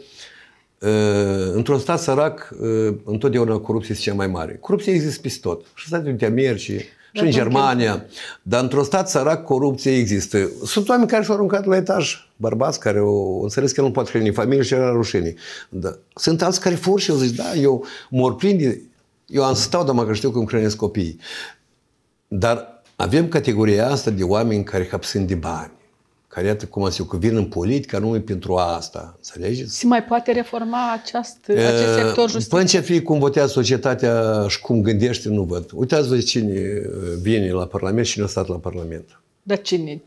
uh, într-un stat sărac, uh, întotdeauna corupție este cea mai mare. Corupția există peste tot. Și în Statele Unite Americii, și în Germania, dar într-un stat sărac corupție există. Sunt oameni care și-au aruncat la etaj, bărbați care au înțeles că nu pot hrăni familie și era rușine. Da. Sunt alți care fur și eu zic, da, eu mor prind, eu am stau, dar mă știu cum hrănesc copiii. Dar avem categoria asta de oameni care hapsind de bani care, iată, cum se cuvin în politică, nu pentru asta. Înțelegeți? Se mai poate reforma această acest sector justiției? Până ce fie cum votează societatea și cum gândește, nu văd. Uitați-vă cine vine la Parlament și cine a stat la Parlament. Dar cine?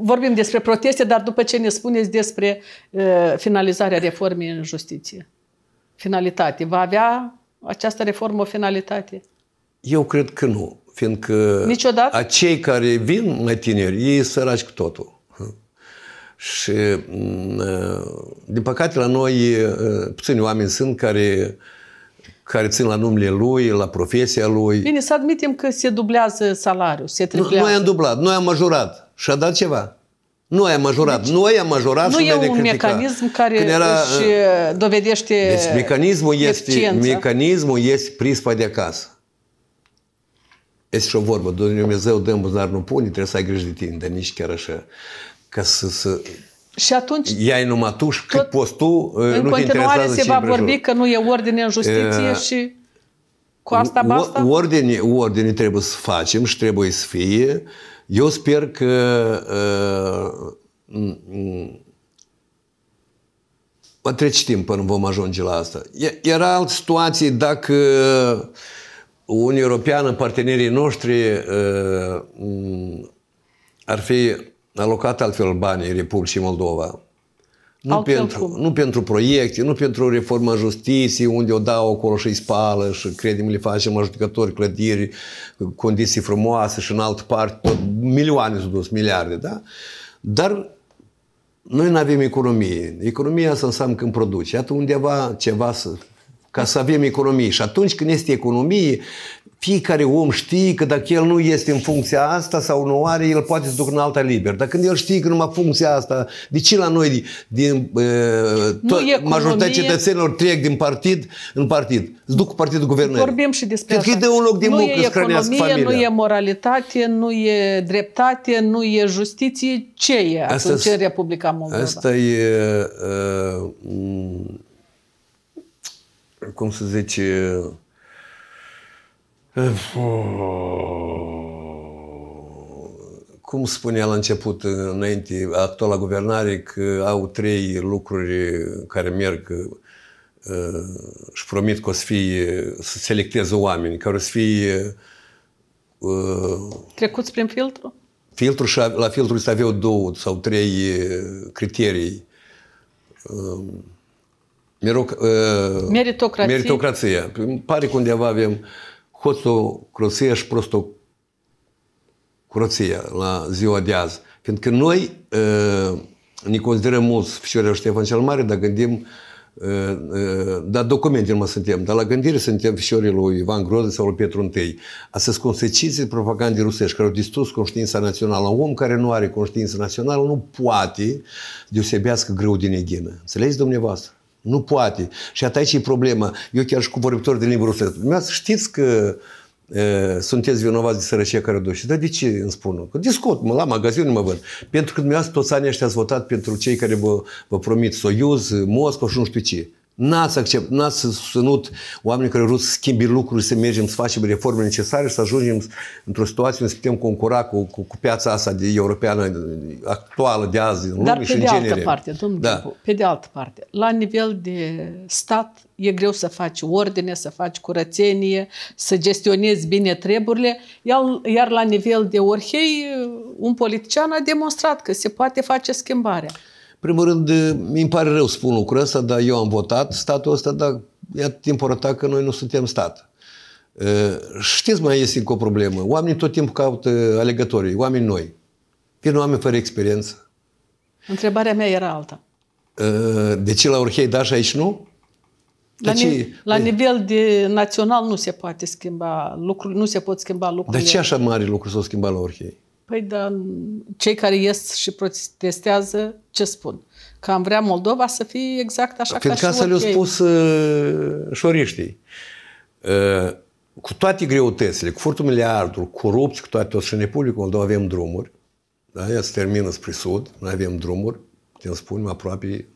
Vorbim despre proteste, dar după ce ne spuneți despre finalizarea reformei în justiție. Finalitate. Va avea această reformă o finalitate? Eu cred că nu. Fiindcă Niciodată? acei care vin mai tineri, ei săraci cu totul. Și, mm, din păcate, la noi puțini oameni sunt care care țin la numele lui, la profesia lui. Bine, să admitem că se dublează salariul, se triplează. Noi am dublat, noi am majorat și a dat ceva. Noi am majorat, deci, noi am majorat nu și e un critica. mecanism care era, își dovedește Deci mecanismul este, mecanismul este prispa de acasă. Este și o vorbă, Dumnezeu dăm buzunar nu pune, trebuie să ai grijă de tine, dar nici chiar așa. Ca să, să și atunci... Iai numai tu și cât poți tu, uh, În nu continuare se va vorbi că nu e ordine în justiție uh, și cu asta basta? Ordine, ordine trebuie să facem și trebuie să fie. Eu sper că uh, trece timp până vom ajunge la asta. Era altă situație dacă Uniunea Europeană, partenerii noștri uh, ar fi alocat altfel banii Republicii Moldova. Nu pentru, nu pentru proiecte, nu pentru reforma justiției, unde o dau acolo și spală și credem le facem ajutători, clădiri, condiții frumoase și în altă parte, tot milioane s-au dus, miliarde, da? Dar noi nu avem economie. Economia asta înseamnă când produci. Iată undeva ceva să ca să avem economie. Și atunci când este economie, fiecare om știe că dacă el nu este în funcția asta sau nu are, el poate să ducă în alta liber. Dar când el știe că numai funcția asta, de ce la noi din, uh, majoritatea cetățenilor trec din partid în partid? Îți duc partidul guvernării. Vorbim și despre Pentru asta. de un loc de nu e economie, familia. nu e moralitate, nu e dreptate, nu e justiție. Ce e asta atunci în Republica Moldova? Asta e... Uh, cum să zice, eh, cum spunea la început, înainte, actuala guvernare, că au trei lucruri care merg eh, și promit că o să fie, să selecteze oameni, care o să fie... Eh, Trecuți prin filtru? Filtru și la filtru să aveau două sau trei criterii. Uh, meritocrație. meritocrație. Pare că undeva avem hotocroție și prostocroție la ziua de azi. Fiindcă noi uh, ne considerăm mulți Fecioreu Ștefan cel Mare, dar gândim uh, da documente mă suntem, dar la gândire suntem fișorii lui Ivan Groză sau lui Petru I. Astea sunt consecințe propagandei rusești care au distrus conștiința națională. Un om care nu are conștiință națională nu poate deosebească greu din eghină. Înțelegeți dumneavoastră? Nu poate. Și atunci e problema. Eu chiar și cu vorbitori de limbă rusă. Dumneavoastră știți că e, sunteți vinovați de sărăcia care duce. Dar de ce îmi spun? Că discut, mă la magazin, mă văd. Pentru că dumneavoastră toți anii ăștia ați votat pentru cei care vă, vă promit Soyuz, Moscova și nu știu ce. N-ați accept, n-ați susținut oamenii care vor să schimbi lucruri, să mergem, să facem reforme necesare și să ajungem într-o situație unde să putem concura cu, cu, cu piața asta de europeană actuală de azi, în Dar lume și în genere. pe de altă parte, domnul da. Gibu, pe de altă parte, la nivel de stat e greu să faci ordine, să faci curățenie, să gestionezi bine treburile, iar la nivel de orhei, un politician a demonstrat că se poate face schimbarea primul rând, mi pare rău spun lucrul ăsta, dar eu am votat statul ăsta, dar e atât important că noi nu suntem stat. Știți, mai este încă o problemă. Oamenii tot timpul caută alegătorii, oameni noi. Vin oameni fără experiență. Întrebarea mea era alta. De ce la Orhei da și aici nu? De la, ce? la de... Păi- nivel de național nu se poate schimba lucruri, nu se pot schimba lucrurile. De ce așa mari lucruri s-au schimbat la Orhei? Păi, dar cei care ies și protestează, ce spun? Că am vrea Moldova să fie exact așa Fiind ca și Fiindcă asta le-au spus uh, șoriștii. Uh, cu toate greutățile, cu furtul miliardul, corupție, cu toate și în Republica Moldova avem drumuri. Da? Ea se termină spre sud, noi avem drumuri, putem spune, aproape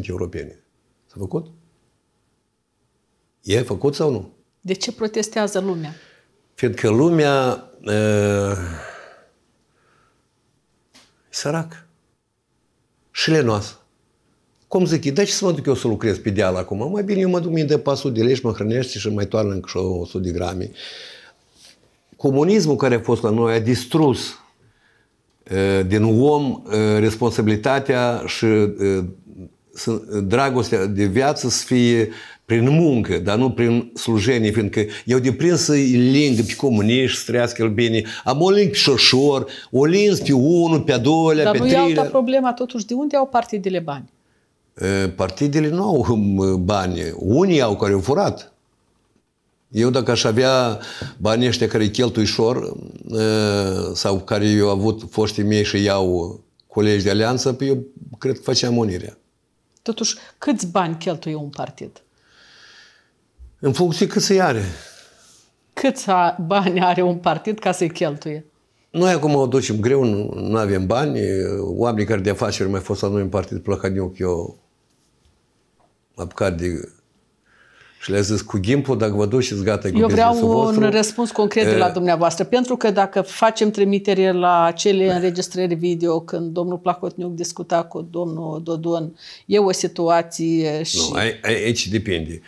90% europene. S-a făcut? E făcut sau nu? De ce protestează lumea? Fiindcă lumea uh, sărac și lenoasă. Cum zic, de deci ce să mă duc eu să lucrez pe deal acum? Mai bine eu mă duc mie de pasul de lei și mă hrănești și mai toarnă încă 100 de grame. Comunismul care a fost la noi a distrus din om responsabilitatea și dragostea de viață să fie prin muncă, dar nu prin slujenie, fiindcă eu de prins lingă pe comuniști, să trăiască bine, am o lingă pe șoșor, o lingă pe unul, pe a doua, dar pe treilea. Dar nu e alta problema totuși, de unde au partidele bani? Partidele nu au bani, unii au care au furat. Eu dacă aș avea banii ăștia care cheltui ușor sau care eu avut foștii mei și iau colegi de alianță, păi eu cred că făceam unirea. Totuși, câți bani cheltuie un partid? În funcție cât să are. Cât bani are un partid ca să-i cheltuie? Noi acum o ducem greu, nu avem bani. Oamenii care de afaceri mai fost la noi în partid ochi, eu apucat de... Și le-a zis cu ghimpul, dacă vă duceți, gata, Eu vreau un vostru. răspuns concret de la dumneavoastră, pentru că dacă facem trimitere la acele înregistrări video, când domnul Placotniuc discuta cu domnul Dodon, e o situație și... Nu, aici depinde. Uh,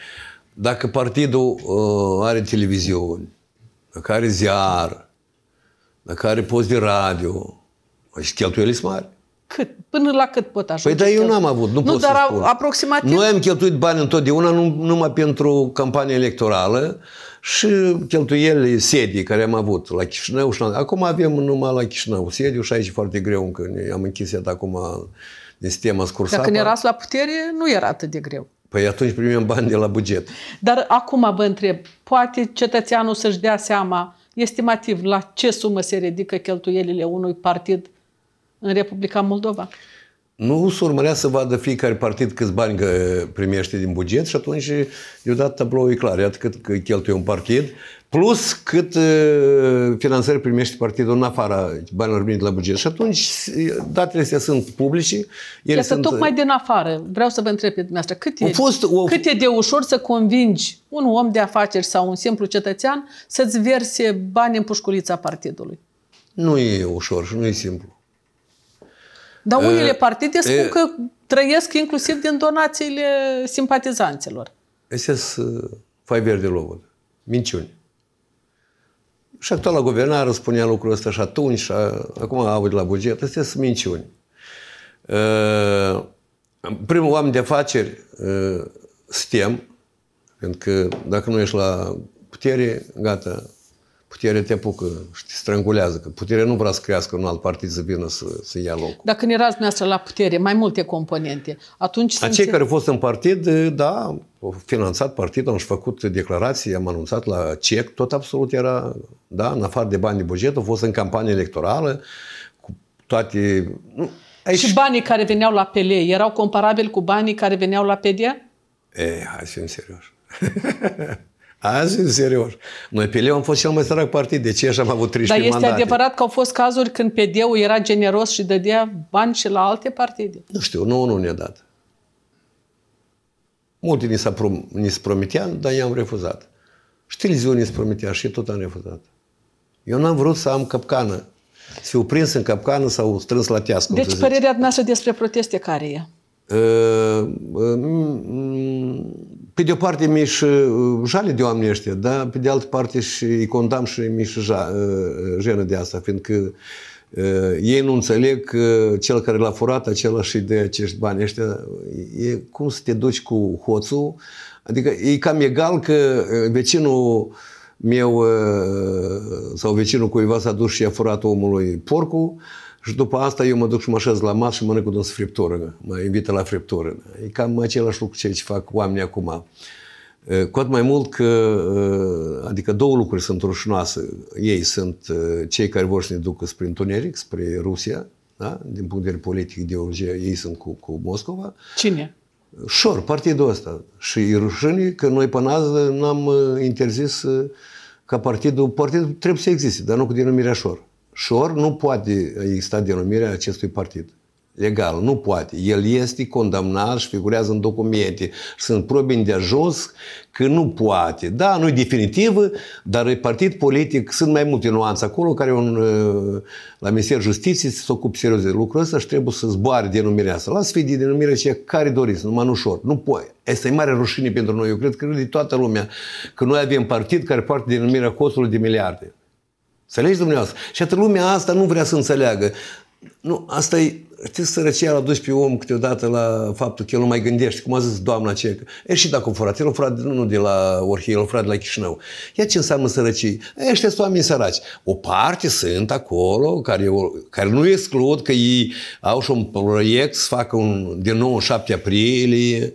dacă partidul uh, are televiziuni, dacă are ziar, dacă are post de radio, și cheltuieli sunt mari. Cât? Până la cât pot ajunge? Păi da, eu n-am avut, nu, nu pot dar să spun. aproximativ... Noi am cheltuit bani întotdeauna numai pentru campanie electorală și cheltuieli sedii care am avut la Chișinău și Acum avem numai la Chișinău sediu și aici e foarte greu încă. Am închis acum din sistemă scursată. Dacă ne erați la putere, nu era atât de greu. Păi atunci primim bani de la buget. Dar acum vă întreb, poate cetățeanul să-și dea seama estimativ la ce sumă se ridică cheltuielile unui partid în Republica Moldova? nu se urmărea să vadă fiecare partid câți bani primește din buget și atunci dat tabloul e clar, iată cât cheltuie un partid, plus cât uh, finanțări primește partidul în afara banilor veniți la buget. Și atunci datele astea sunt publice. Ele Iată, sunt... tocmai uh, din afară. Vreau să vă întreb pe dumneavoastră, cât, e, fost, o... cât e de ușor să convingi un om de afaceri sau un simplu cetățean să-ți verse bani în pușculița partidului? Nu e ușor și nu e simplu. Dar unele partide spun că trăiesc inclusiv din donațiile simpatizanților. Este uh, fai verde lovul. Minciuni. Și actuala guvernare spunea lucrul ăsta și atunci, și a, acum de la buget, Este sunt minciuni. Uh, primul oameni de afaceri uh, pentru că dacă nu ești la putere, gata, puterea te apucă și te strangulează, că puterea nu vrea să crească un alt partid să vină să, să ia locul. Dacă ne erați dumneavoastră la putere, mai multe componente, atunci... A cei care au fost în partid, da, au finanțat partidul, am și făcut declarații, am anunțat la CEC, tot absolut era, da, în afară de bani de buget, au fost în campanie electorală, cu toate... Nu, aici... Și banii care veneau la PL erau comparabili cu banii care veneau la PD? E, hai să fim serioși. Azi, în serios. Noi pe Leu am fost cel mai sărac partid, de ce așa am avut 13 Dar este mandate. adevărat că au fost cazuri când PD-ul era generos și dădea bani și la alte partide? Nu știu, nu, nu ne-a dat. Multe ni se prom- promitea, dar i-am refuzat. Știți, televiziunea ni se promitea și tot am refuzat. Eu n-am vrut să am capcană. Să fiu prins în capcană sau strâns la tească. Deci părerea noastră despre proteste care e? Pe de o parte mi-e și jale de oameni ăștia, dar pe de altă parte și îi condamn și mi și jenă de asta, fiindcă ei nu înțeleg că cel care l-a furat același și de acești bani ăștia, e cum să te duci cu hoțul, adică e cam egal că vecinul meu sau vecinul cuiva s-a dus și a furat omului porcul, și după asta eu mă duc și mă așez la masă și mănânc cu dâns friptură. Mă invită la friptură. E cam același lucru ce fac oamenii acum. Cu atât mai mult că, adică două lucruri sunt rușinoase. Ei sunt cei care vor să ne ducă spre întuneric, spre Rusia, da? din punct de vedere politic, ideologie, ei sunt cu, cu Moscova. Cine? Șor, partidul ăsta. Și e rușine că noi până azi n-am interzis ca partidul, partidul trebuie să existe, dar nu cu denumirea Șor. Șor nu poate exista denumirea acestui partid. Legal, nu poate. El este condamnat și figurează în documente. Sunt probe de ajuns că nu poate. Da, nu e definitiv, dar e partid politic. Sunt mai multe nuanțe acolo care un, uh, la Ministerul Justiției se ocupă serios de lucrul ăsta și trebuie să zboare denumirea asta. Las fi de denumirea ce care doriți, numai nu ușor. Nu poate. Asta e mare rușine pentru noi. Eu cred că de toată lumea că noi avem partid care poartă denumirea costului de miliarde. Înțelegi dumneavoastră? Și atât lumea asta nu vrea să înțeleagă. Nu, asta e, știți, sărăcia l-a dus pe om câteodată la faptul că el nu mai gândește, cum a zis doamna aceea, e și dacă o furat, el o furat nu de la Orhie, el o furat de la Chișinău. Ia ce înseamnă sărăcii? Ăștia sunt oamenii săraci. O parte sunt acolo care, care nu exclud că ei au și un proiect să facă un, din nou 7 aprilie,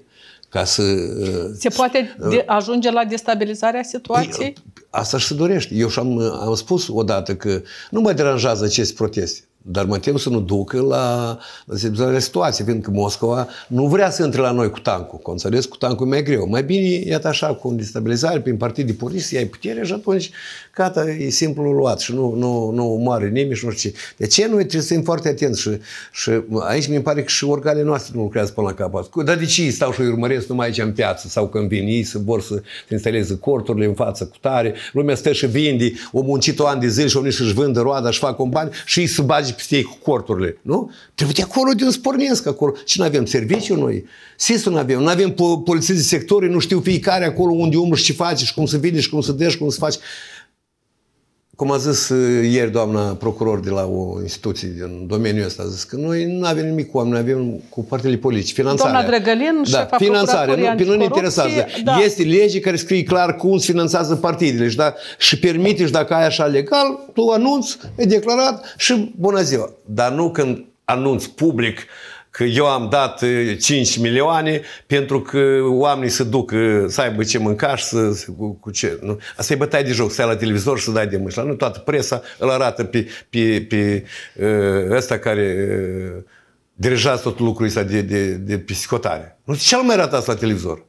ca să... Uh, se poate uh, de, ajunge la destabilizarea situației? Păi, asta și se dorește. Eu și-am uh, am spus odată că nu mă deranjează aceste proteste, dar mă tem să nu ducă la destabilizarea situației, fiindcă Moscova nu vrea să intre la noi cu tancul. Că înțeles, cu tancul e mai greu. Mai bine, iată așa, cu destabilizare prin partid de poliție, ai putere și atunci gata, e simplu luat și nu, nu, nu moare nimeni și nu știu ce. De ce noi trebuie să fim foarte atenți și, și aici mi pare că și organele noastre nu lucrează până la capăt. Dar de ce stau și urmăresc numai aici în piață sau când vin ei să vor să se instaleze corturile în față cu tare, lumea stă și vinde, o muncit o an de zile și o și-și vândă roada și fac un bani și îi se bagi peste ei cu corturile, nu? Trebuie de acolo de un spornesc acolo. Și nu avem serviciu noi? sis nu avem, nu avem poliții de sectorii, nu știu fiecare acolo unde omul și ce face și cum să vine și cum să dă cum să faci cum a zis uh, ieri doamna procuror de la o instituție din domeniul ăsta, a zis că noi nu avem nimic cu oameni, avem cu partele politice, finanțarea. Doamna Drăgălin, da, finanțarea, nu, pe nu ne interesează. Da. Este lege care scrie clar cum se finanțează partidele și, da, și permite și dacă ai așa legal, tu anunți, e declarat și bună ziua. Dar nu când anunți public uh, că eu am dat 5 uh, milioane pentru că oamenii se duc uh, să aibă ce mânca și să, cu, cu ce. Nu? Asta e bătaie de joc, stai la televizor și să dai de mâșla. nu toată presa îl arată pe, pe, pe uh, ăsta care dirijează tot lucrul ăsta de, de, de psihotare. Nu ce mai ratați la televizor?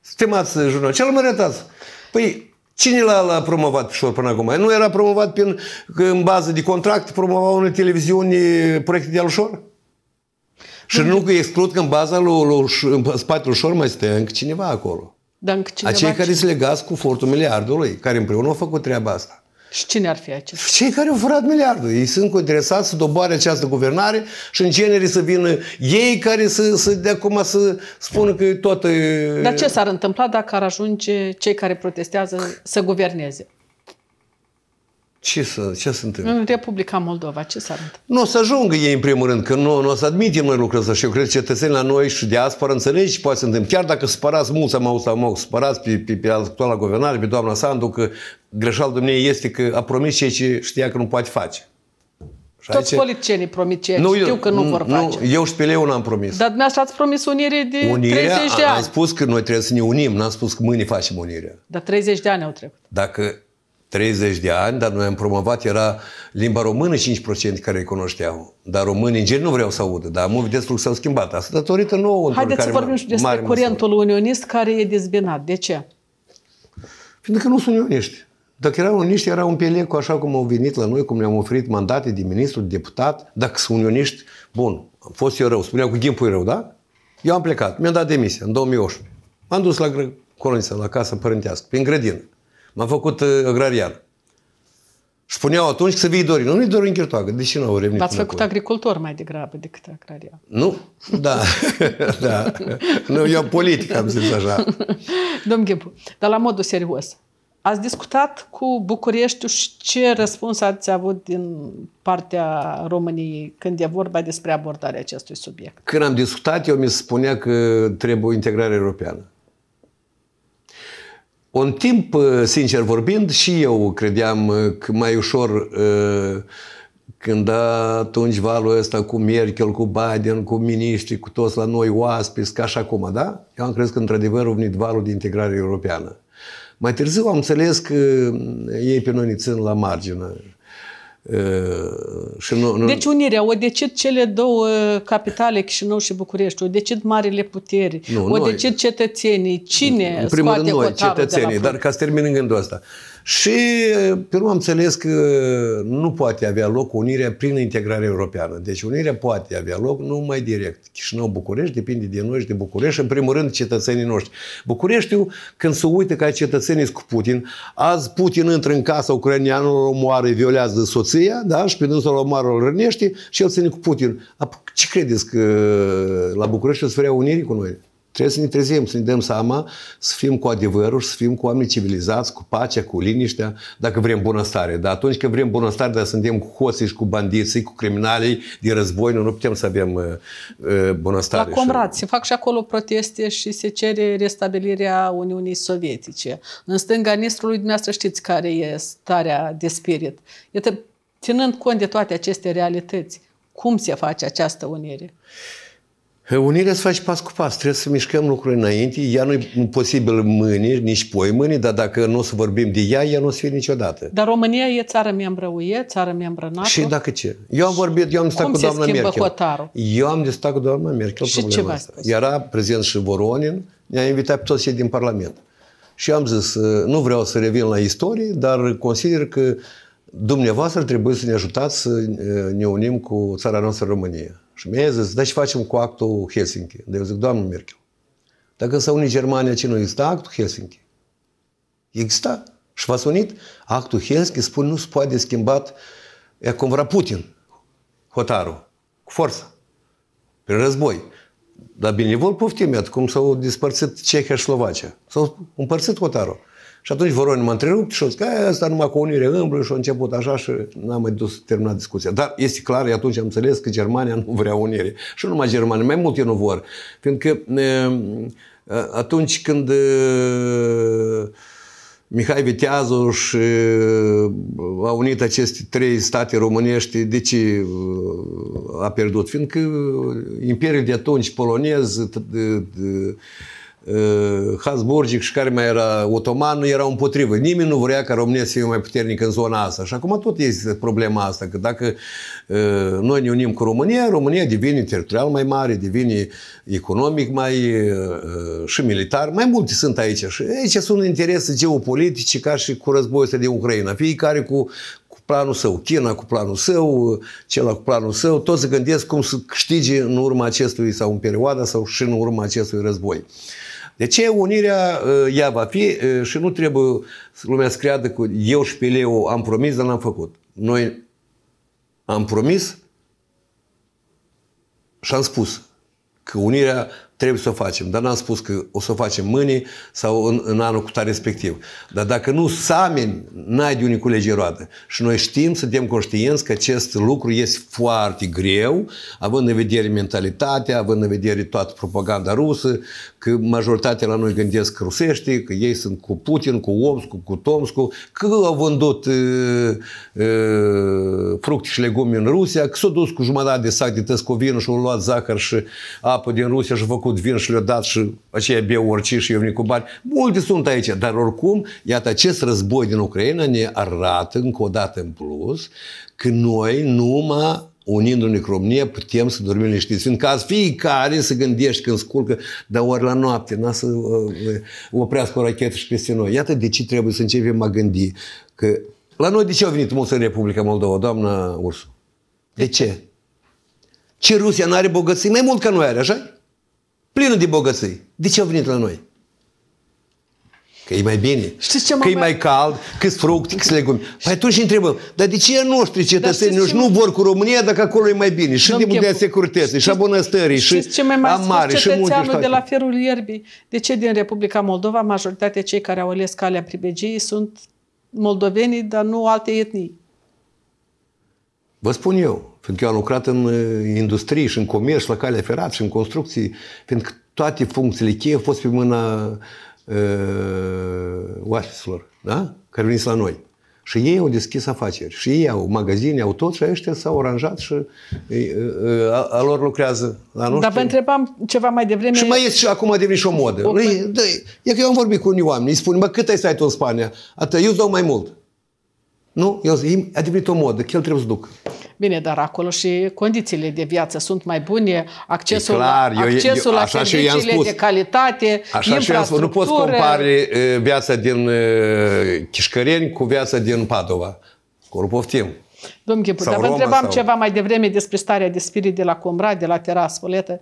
Stimați jurnal, ce mai ratați? Păi Cine l-a, l-a promovat Pișor până acum? Nu era promovat prin, în bază de contract, promova unei televiziuni proiecte de alușor? Și nu că exclud că în baza lui, lui, în spatele ușor mai stă încă cineva acolo. Dar încă cineva Acei care sunt legați cu fortul miliardului, care împreună au făcut treaba asta. Și cine ar fi acest? Cei care au furat miliardul. Ei sunt interesați să doboare această guvernare și în genere să vină ei care să, să de acum să spună că toată... Dar ce s-ar întâmpla dacă ar ajunge cei care protestează să guverneze? Ce să, ce să întâmplă? În Republica Moldova, ce s-ar întâmpla? Nu o să ajungă ei, în primul rând, că nu, nu o să admitem noi lucrul ăsta și eu cred că cetățenii la noi și diaspora înțelegi și poate să întâmple. Chiar dacă spărați mulți, am auzit, am auzit, spărați pe, pe, pe actuala guvernare, pe doamna Sandu, că greșeala dumneavoastră este că a promis ceea ce știa că nu poate face. Și Toți aici... politicienii promit ceea nu, știu eu, că nu, nu vor face. Nu, eu și pe Leu n-am promis. Dar dumneavoastră ați promis unire de unirea, 30 de ani. Am spus că noi trebuie să ne unim, n-am spus că mâine facem unirea. Dar 30 de ani au trecut. Dacă 30 de ani, dar noi am promovat, era limba română 5% care cunoșteau. Dar românii în gen nu vreau să audă, dar mult destul s-au schimbat. Asta datorită nouă Haideți să vorbim și despre curentul măsură. unionist care e dezbinat. De ce? Pentru că nu sunt unioniști. Dacă erau unioniști, era un cu așa cum au venit la noi, cum le am oferit mandate de ministru, de deputat. Dacă sunt unioniști, bun, am fost eu rău. Spuneau cu timpul rău, da? Eu am plecat, mi-am dat demisia în 2018. M-am dus la coloniță, la casă părintească, prin grădină. M-am făcut uh, agrarian. Și puneau atunci că să vii Dorin. Nu, nu-i Dorin Chirtoagă, deși nu au revenit v ați făcut acolo. agricultor mai degrabă decât agrarian. Nu, da, da. Nu, eu politic am zis așa. Domn Ghebu, dar la modul serios, ați discutat cu Bucureștiul și ce răspuns ați avut din partea României când e vorba despre abordarea acestui subiect? Când am discutat, eu mi se spunea că trebuie integrare europeană. Un timp, uh, sincer vorbind, și eu credeam uh, că mai ușor uh, când atunci valul ăsta cu Merkel, cu Biden, cu miniștri, cu toți la noi oaspis, ca și acum, da? Eu am crezut că într-adevăr a venit valul de integrare europeană. Mai târziu am înțeles că ei pe noi ne țin la margine. Uh, și nu, nu... Deci unirea, o decid cele două capitale, Chișinău și București, o decid marile puteri, nu, o noi... decid cetățenii. Cine în primul rând noi, cetățenii, dar ca să termin în gândul ăsta. Uh, și urmă am înțeles că nu poate avea loc unirea prin integrare europeană. Deci unirea poate avea loc numai direct. Chișinău-București depinde de noi și de București, în primul rând cetățenii noștri. Bucureștiul, când se uită ca cetățenii cu Putin, azi Putin intră în casa ucraineanului, omoare, violează soția, da? și pe dânsul omoară îl rănește și el ține cu Putin. ce credeți că la București o să vrea unirii cu noi? Trebuie să ne trezim, să ne dăm seama, să fim cu adevărul să fim cu oameni civilizați, cu pacea, cu liniștea, dacă vrem bunăstare. Dar atunci când vrem bunăstare, dar suntem cu hoții și cu bandiții, cu criminalii din război, nu putem să avem uh, uh bunăstare. La Comrat și... se fac și acolo proteste și se cere restabilirea Uniunii Sovietice. În stânga Nistrului, dumneavoastră știți care e starea de spirit. Iată, ținând cont de toate aceste realități, cum se face această unire? Uh, Unirea se face pas cu pas, trebuie să mișcăm lucrurile înainte. Ea nu e posibil mâini, nici poi mâini, dar dacă nu o să vorbim de ea, ea nu o să fie niciodată. Dar România e țară membră UE, țară membră NATO. Și dacă ce? Eu am vorbit, eu am stat cu doamna Merkel. Hotarul? Eu am stat cu doamna Merkel și ce asta. Era prezent și Voronin, ne-a invitat pe toți din Parlament. Și am zis, uh, nu vreau să revin la istorie, dar consider că dumneavoastră trebuie să ne ajutați să ne unim cu țara noastră România. Și mi-a zis, da, ce facem cu actul Helsinki? De eu zic, doamnă Merkel, dacă s-a unit Germania, ce nu există actul Helsinki? Există. Și v-ați unit? Actul Helsinki spune, nu se poate schimba e cum vrea Putin, hotarul, cu forță, prin război. Dar binevol poftim, cum s-au dispărțit Cehia și Slovacia. S-au împărțit hotarul. Și atunci Voron m-a întrerupt și a zis că asta numai cu unire îmblă și a început așa și n-am mai dus terminat discuția. Dar este clar, eu atunci am înțeles că Germania nu vrea unire. Și nu numai Germania, mai multe nu vor. Fiindcă atunci când Mihai Viteazu și a unit aceste trei state românești, de ce a pierdut? Fiindcă imperiul de atunci polonez Hasburgic și care mai era otoman erau împotrivă. Nimeni nu vrea ca România să fie mai puternică în zona asta. Și acum tot este problema asta, că dacă noi ne unim cu România, România devine teritorial mai mare, devine economic mai și militar. Mai multe sunt aici. Și aici sunt interese geopolitice ca și cu războiul ăsta din Ucraina. Fiecare cu, planul său, China cu planul său, celălalt cu planul său, toți se gândesc cum să câștige în urma acestui sau în perioada sau și în urma acestui război. De ce unirea uh, ea va fi uh, și nu trebuie să lumea să creadă că eu și Peleu am promis, dar n-am făcut. Noi am promis și am spus că unirea trebuie să o facem. Dar n-am spus că o să o facem mâine sau în, în anul cu tare respectiv. Dar dacă nu sameni, n-ai de unii lege roadă. Și noi știm, suntem conștienți că acest lucru este foarte greu, având în vedere mentalitatea, având în vedere toată propaganda rusă, că majoritatea la noi gândesc rusește, că ei sunt cu Putin, cu Omscu, cu Tomscu, că au vândut e, uh, e, uh, fructe și legume în Rusia, că s-au dus cu jumătate de sac de tăscovină și au luat zahăr și apă din Rusia și au făcut făcut, vin și le-a dat și aceia bea orice și eu vin cu bani. Multe sunt aici, dar oricum, iată, acest război din Ucraina ne arată încă o dată în plus că noi numai unindu-ne cu România, putem să dormim liniștiți. în caz fiecare să gândești când sculcă, dar ori la noapte, n să uh, uh, oprească o rachetă și peste noi. Iată de ce trebuie să începem a gândi că la noi de ce au venit mulți în Republica Moldova, doamna Ursu? De ce? Ce Rusia nu are bogății mai mult ca noi are, așa plinul de bogății. De ce au venit la noi? Că e mai bine, știți ce că e mai cald, câți fructe, câți legume. Păi atunci întrebăm, dar de ce noștri cetățenii noștri nu vor cu România dacă acolo e mai bine? Și din punct de securității, și a bunăstării, și ce mai mare, amare, și multe de la ferul ierbii. De ce din Republica Moldova majoritatea cei care au ales calea pribegiei sunt moldovenii, dar nu alte etnii? Vă spun eu, pentru că eu am lucrat în uh, industrie și în comerț, la calea ferată și în construcții, fiindcă toate funcțiile cheie au fost pe mâna uh, oaspeților, da? care veniți la noi. Și ei au deschis afaceri. Și ei au magazine, au tot și ăștia s-au aranjat și a, a lor lucrează. La nu Dar vă întrebam ceva mai devreme. Și mai este și acum a devenit și o modă. O, e, e că eu am vorbit cu unii oameni, îi spun, mă, cât ai stai tu în Spania? Atât, eu îți dau mai mult. Nu? Eu zic, a devenit o modă, că el trebuie să ducă. Bine, dar acolo și condițiile de viață sunt mai bune, accesul, clar, la, accesul eu, eu, așa la serviciile de calitate, Așa și eu spus, nu poți compare viața din Chișcăreni cu viața din Padova. Cu poftim. Domnul Chipu, dar vă întrebam sau... ceva mai devreme despre starea de spirit de la comrad de la teras Iată,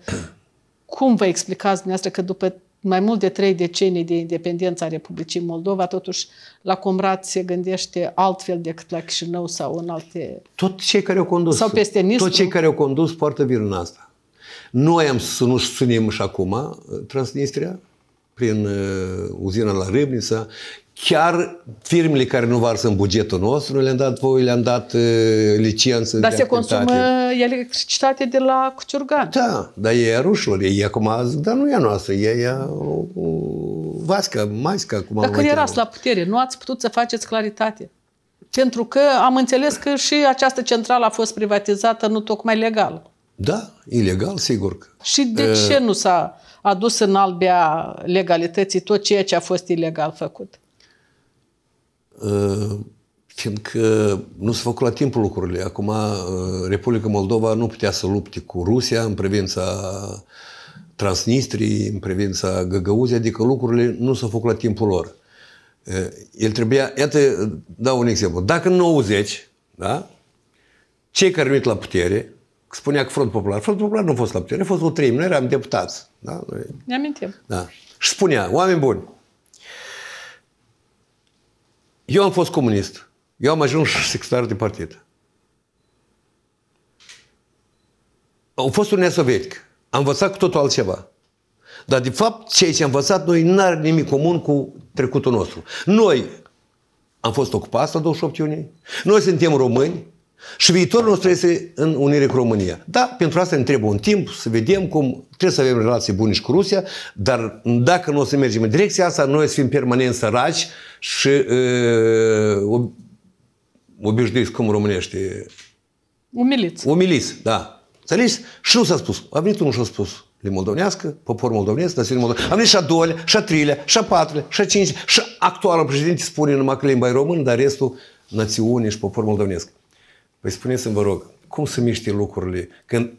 cum vă explicați dumneavoastră că după mai mult de trei decenii de independență a Republicii Moldova, totuși la Comrat se gândește altfel decât la Chișinău sau în alte... Tot cei care au condus. Sau peste Nistru. Tot cei care au condus poartă vinul asta. Noi am să nu susținem și acum Transnistria, prin uh, uzina la Râbnița, chiar firmele care nu varsă în bugetul nostru, le-am dat voi, le-am dat uh, licență. Dar se activitate. consumă electricitate de la Cuciurgan. Da, dar e a rușilor. E acum, dar nu e a noastră, e a vască, maiscă. Acum dar când erați la putere, nu ați putut să faceți claritate. Pentru că am înțeles că și această centrală a fost privatizată nu tocmai legal. Da, ilegal, sigur. Și de uh, ce uh, nu s-a adus în albia legalității tot ceea ce a fost ilegal făcut? Ă, fiindcă nu s-au făcut la timpul lucrurile. Acum ă, Republica Moldova nu putea să lupte cu Rusia în privința Transnistriei, în privința Găgăuzei, adică lucrurile nu s-au făcut la timpul lor. Ă, el trebuia, iată, dau un exemplu. Dacă în 90, da, cei care au venit la putere, spunea că Front Popular, Front Popular nu a fost la putere, a fost o treime, noi eram deputați. Da? Ne amintim. Da. Și spunea, oameni buni, eu am fost comunist. Eu am ajuns secretar de partid. Am fost un Sovietică. Am învățat cu totul altceva. Dar, de fapt, ceea ce am învățat noi nu are nimic comun cu trecutul nostru. Noi am fost ocupați la 28 iunie. Noi suntem români. Și viitorul nostru este în unire cu România. Da, pentru asta ne trebuie un timp să vedem cum trebuie să avem relații bune și cu Rusia, dar dacă nu o să mergem în direcția asta, noi să fim permanent săraci și uh, obișnuiți cum românește. Umiliți. Umiliți, da. Înțelegi? Și nu s-a spus. A venit unul și a spus. Le moldovnească, popor moldovnesc, națiune moldovnească. Am venit și a doua, și a treilea, și a patrulea, și a cincilea, și actualul președinte spune numai că limba e română, dar restul națiune și popor moldovnesc. Păi spuneți-mi, vă rog, cum se miște lucrurile? Când,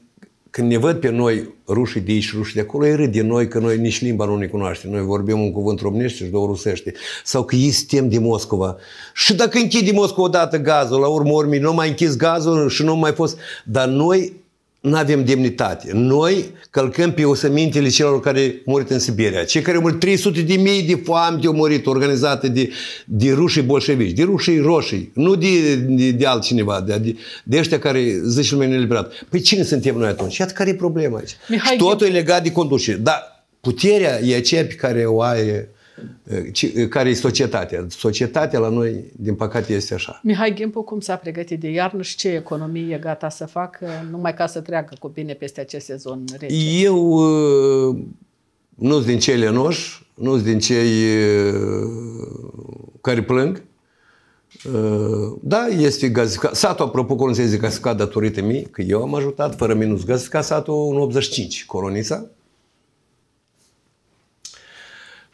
când ne văd pe noi rușii de aici, rușii de acolo, ei râd de noi că noi nici limba nu ne cunoaște. Noi vorbim un cuvânt românește și două rusește. Sau că ei suntem din Moscova. Și dacă închide Moscova odată gazul, la urmă urmii, nu mai închis gazul și nu mai fost. Dar noi nu avem demnitate. Noi călcăm pe osămintele celor care murit în Siberia. Cei care murit 300 de mii de de au murit organizate de, de rușii bolșevici, de rușii roșii, nu de, de, de altcineva, de, de, de ăștia care zice lumea neliberat. Păi cine suntem noi atunci? Iată care e problema aici. Mihai și totul e legat de conducere. Dar puterea e aceea pe care o are care e societatea. Societatea la noi, din păcate, este așa. Mihai Gimpu, cum s-a pregătit de iarnă și ce economie e gata să facă numai ca să treacă cu bine peste acest sezon rece? Eu nu sunt din cei lenoși, nu sunt din cei care plâng. Da, este gazificat. Satul, apropo, colonizează gazificat datorită mie, că eu am ajutat, fără minus gazificat satul în 85, colonița.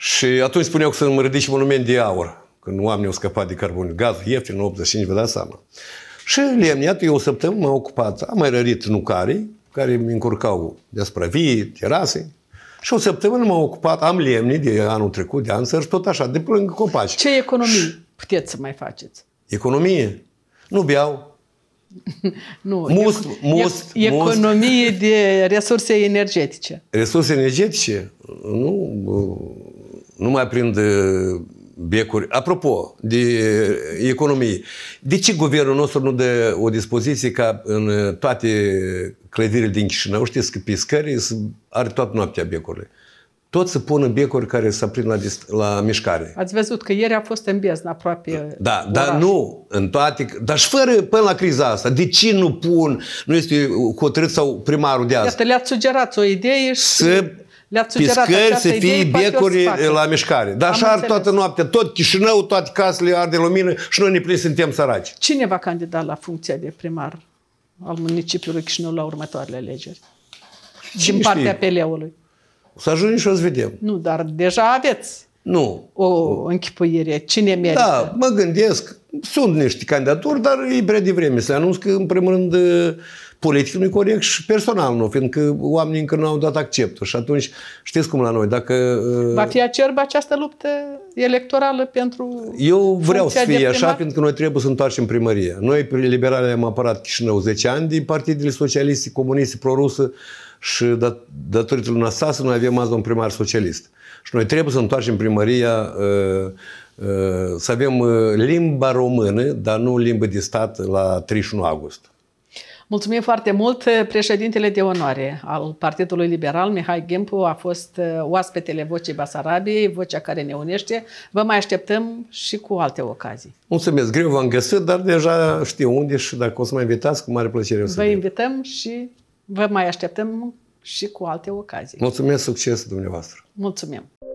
Și atunci spuneau că să mă ridici monument de aur, când oamenii au scăpat de carbon, gaz ieftin, 85, vă dați seama. Și le-am iat, eu o săptămână m-am ocupat, am mai rărit nucarii, care mi încurcau deasupra vii, terase, și o săptămână m-am ocupat, am lemni de anul trecut, de anul și tot așa, de plâng copaci. Ce economii puteți să mai faceți? Economie? Nu beau, nu, must, e- must, must. economie de resurse energetice. Resurse energetice? Nu, nu mai prind becuri. Apropo de economie, de ce guvernul nostru nu dă o dispoziție ca în toate clădirile din Chișinău, știți că pe scări are toată noaptea becurile? tot să pună becuri care să prind la, la mișcare. Ați văzut că ieri a fost în Bezna, aproape Da, da dar nu, în toate, dar și fără, până la criza asta, de ce nu pun, nu este hotărât sau primarul de azi? Iată, le-ați sugerat o idee și... Să le-ați sugerat Piscări, să fie becuri la mișcare. Dar așa ar toată noaptea, tot Chișinău, toate casele arde lumină și noi ne plin suntem săraci. Cine va candida la funcția de primar al municipiului Chișinău la următoarele alegeri? Din partea PL-ului. Să ajungem și o să vedem. Nu, dar deja aveți nu. o închipuire. Cine merită? Da, mă gândesc. Sunt niște candidaturi, dar e prea de vreme să le anunț că, în primul rând, politic nu-i corect și personal nu, fiindcă oamenii încă nu au dat acceptul. Și atunci, știți cum la noi, dacă... Uh, Va fi acerbă această luptă electorală pentru Eu vreau să fie așa, pentru că noi trebuie să întoarcem primărie. Noi, liberale, am apărat Chișinău 10 ani din partidele socialiste, comuniste, prorusă și dat, datorită lui Nasasă, noi avem azi un primar socialist. Și noi trebuie să întoarcem primăria uh, uh, să avem uh, limba română, dar nu limba de stat la 31 august. Mulțumim foarte mult. Eh, președintele de onoare al Partidului Liberal, Mihai Gimpu, a fost eh, oaspetele Vocii Basarabiei, vocea care ne unește. Vă mai așteptăm și cu alte ocazii. Mulțumesc. Greu v-am găsit, dar deja știu unde și dacă o să mă invitați, cu mare plăcere o să Vă vin. invităm și vă mai așteptăm și cu alte ocazii. Mulțumesc, succes dumneavoastră! Mulțumim!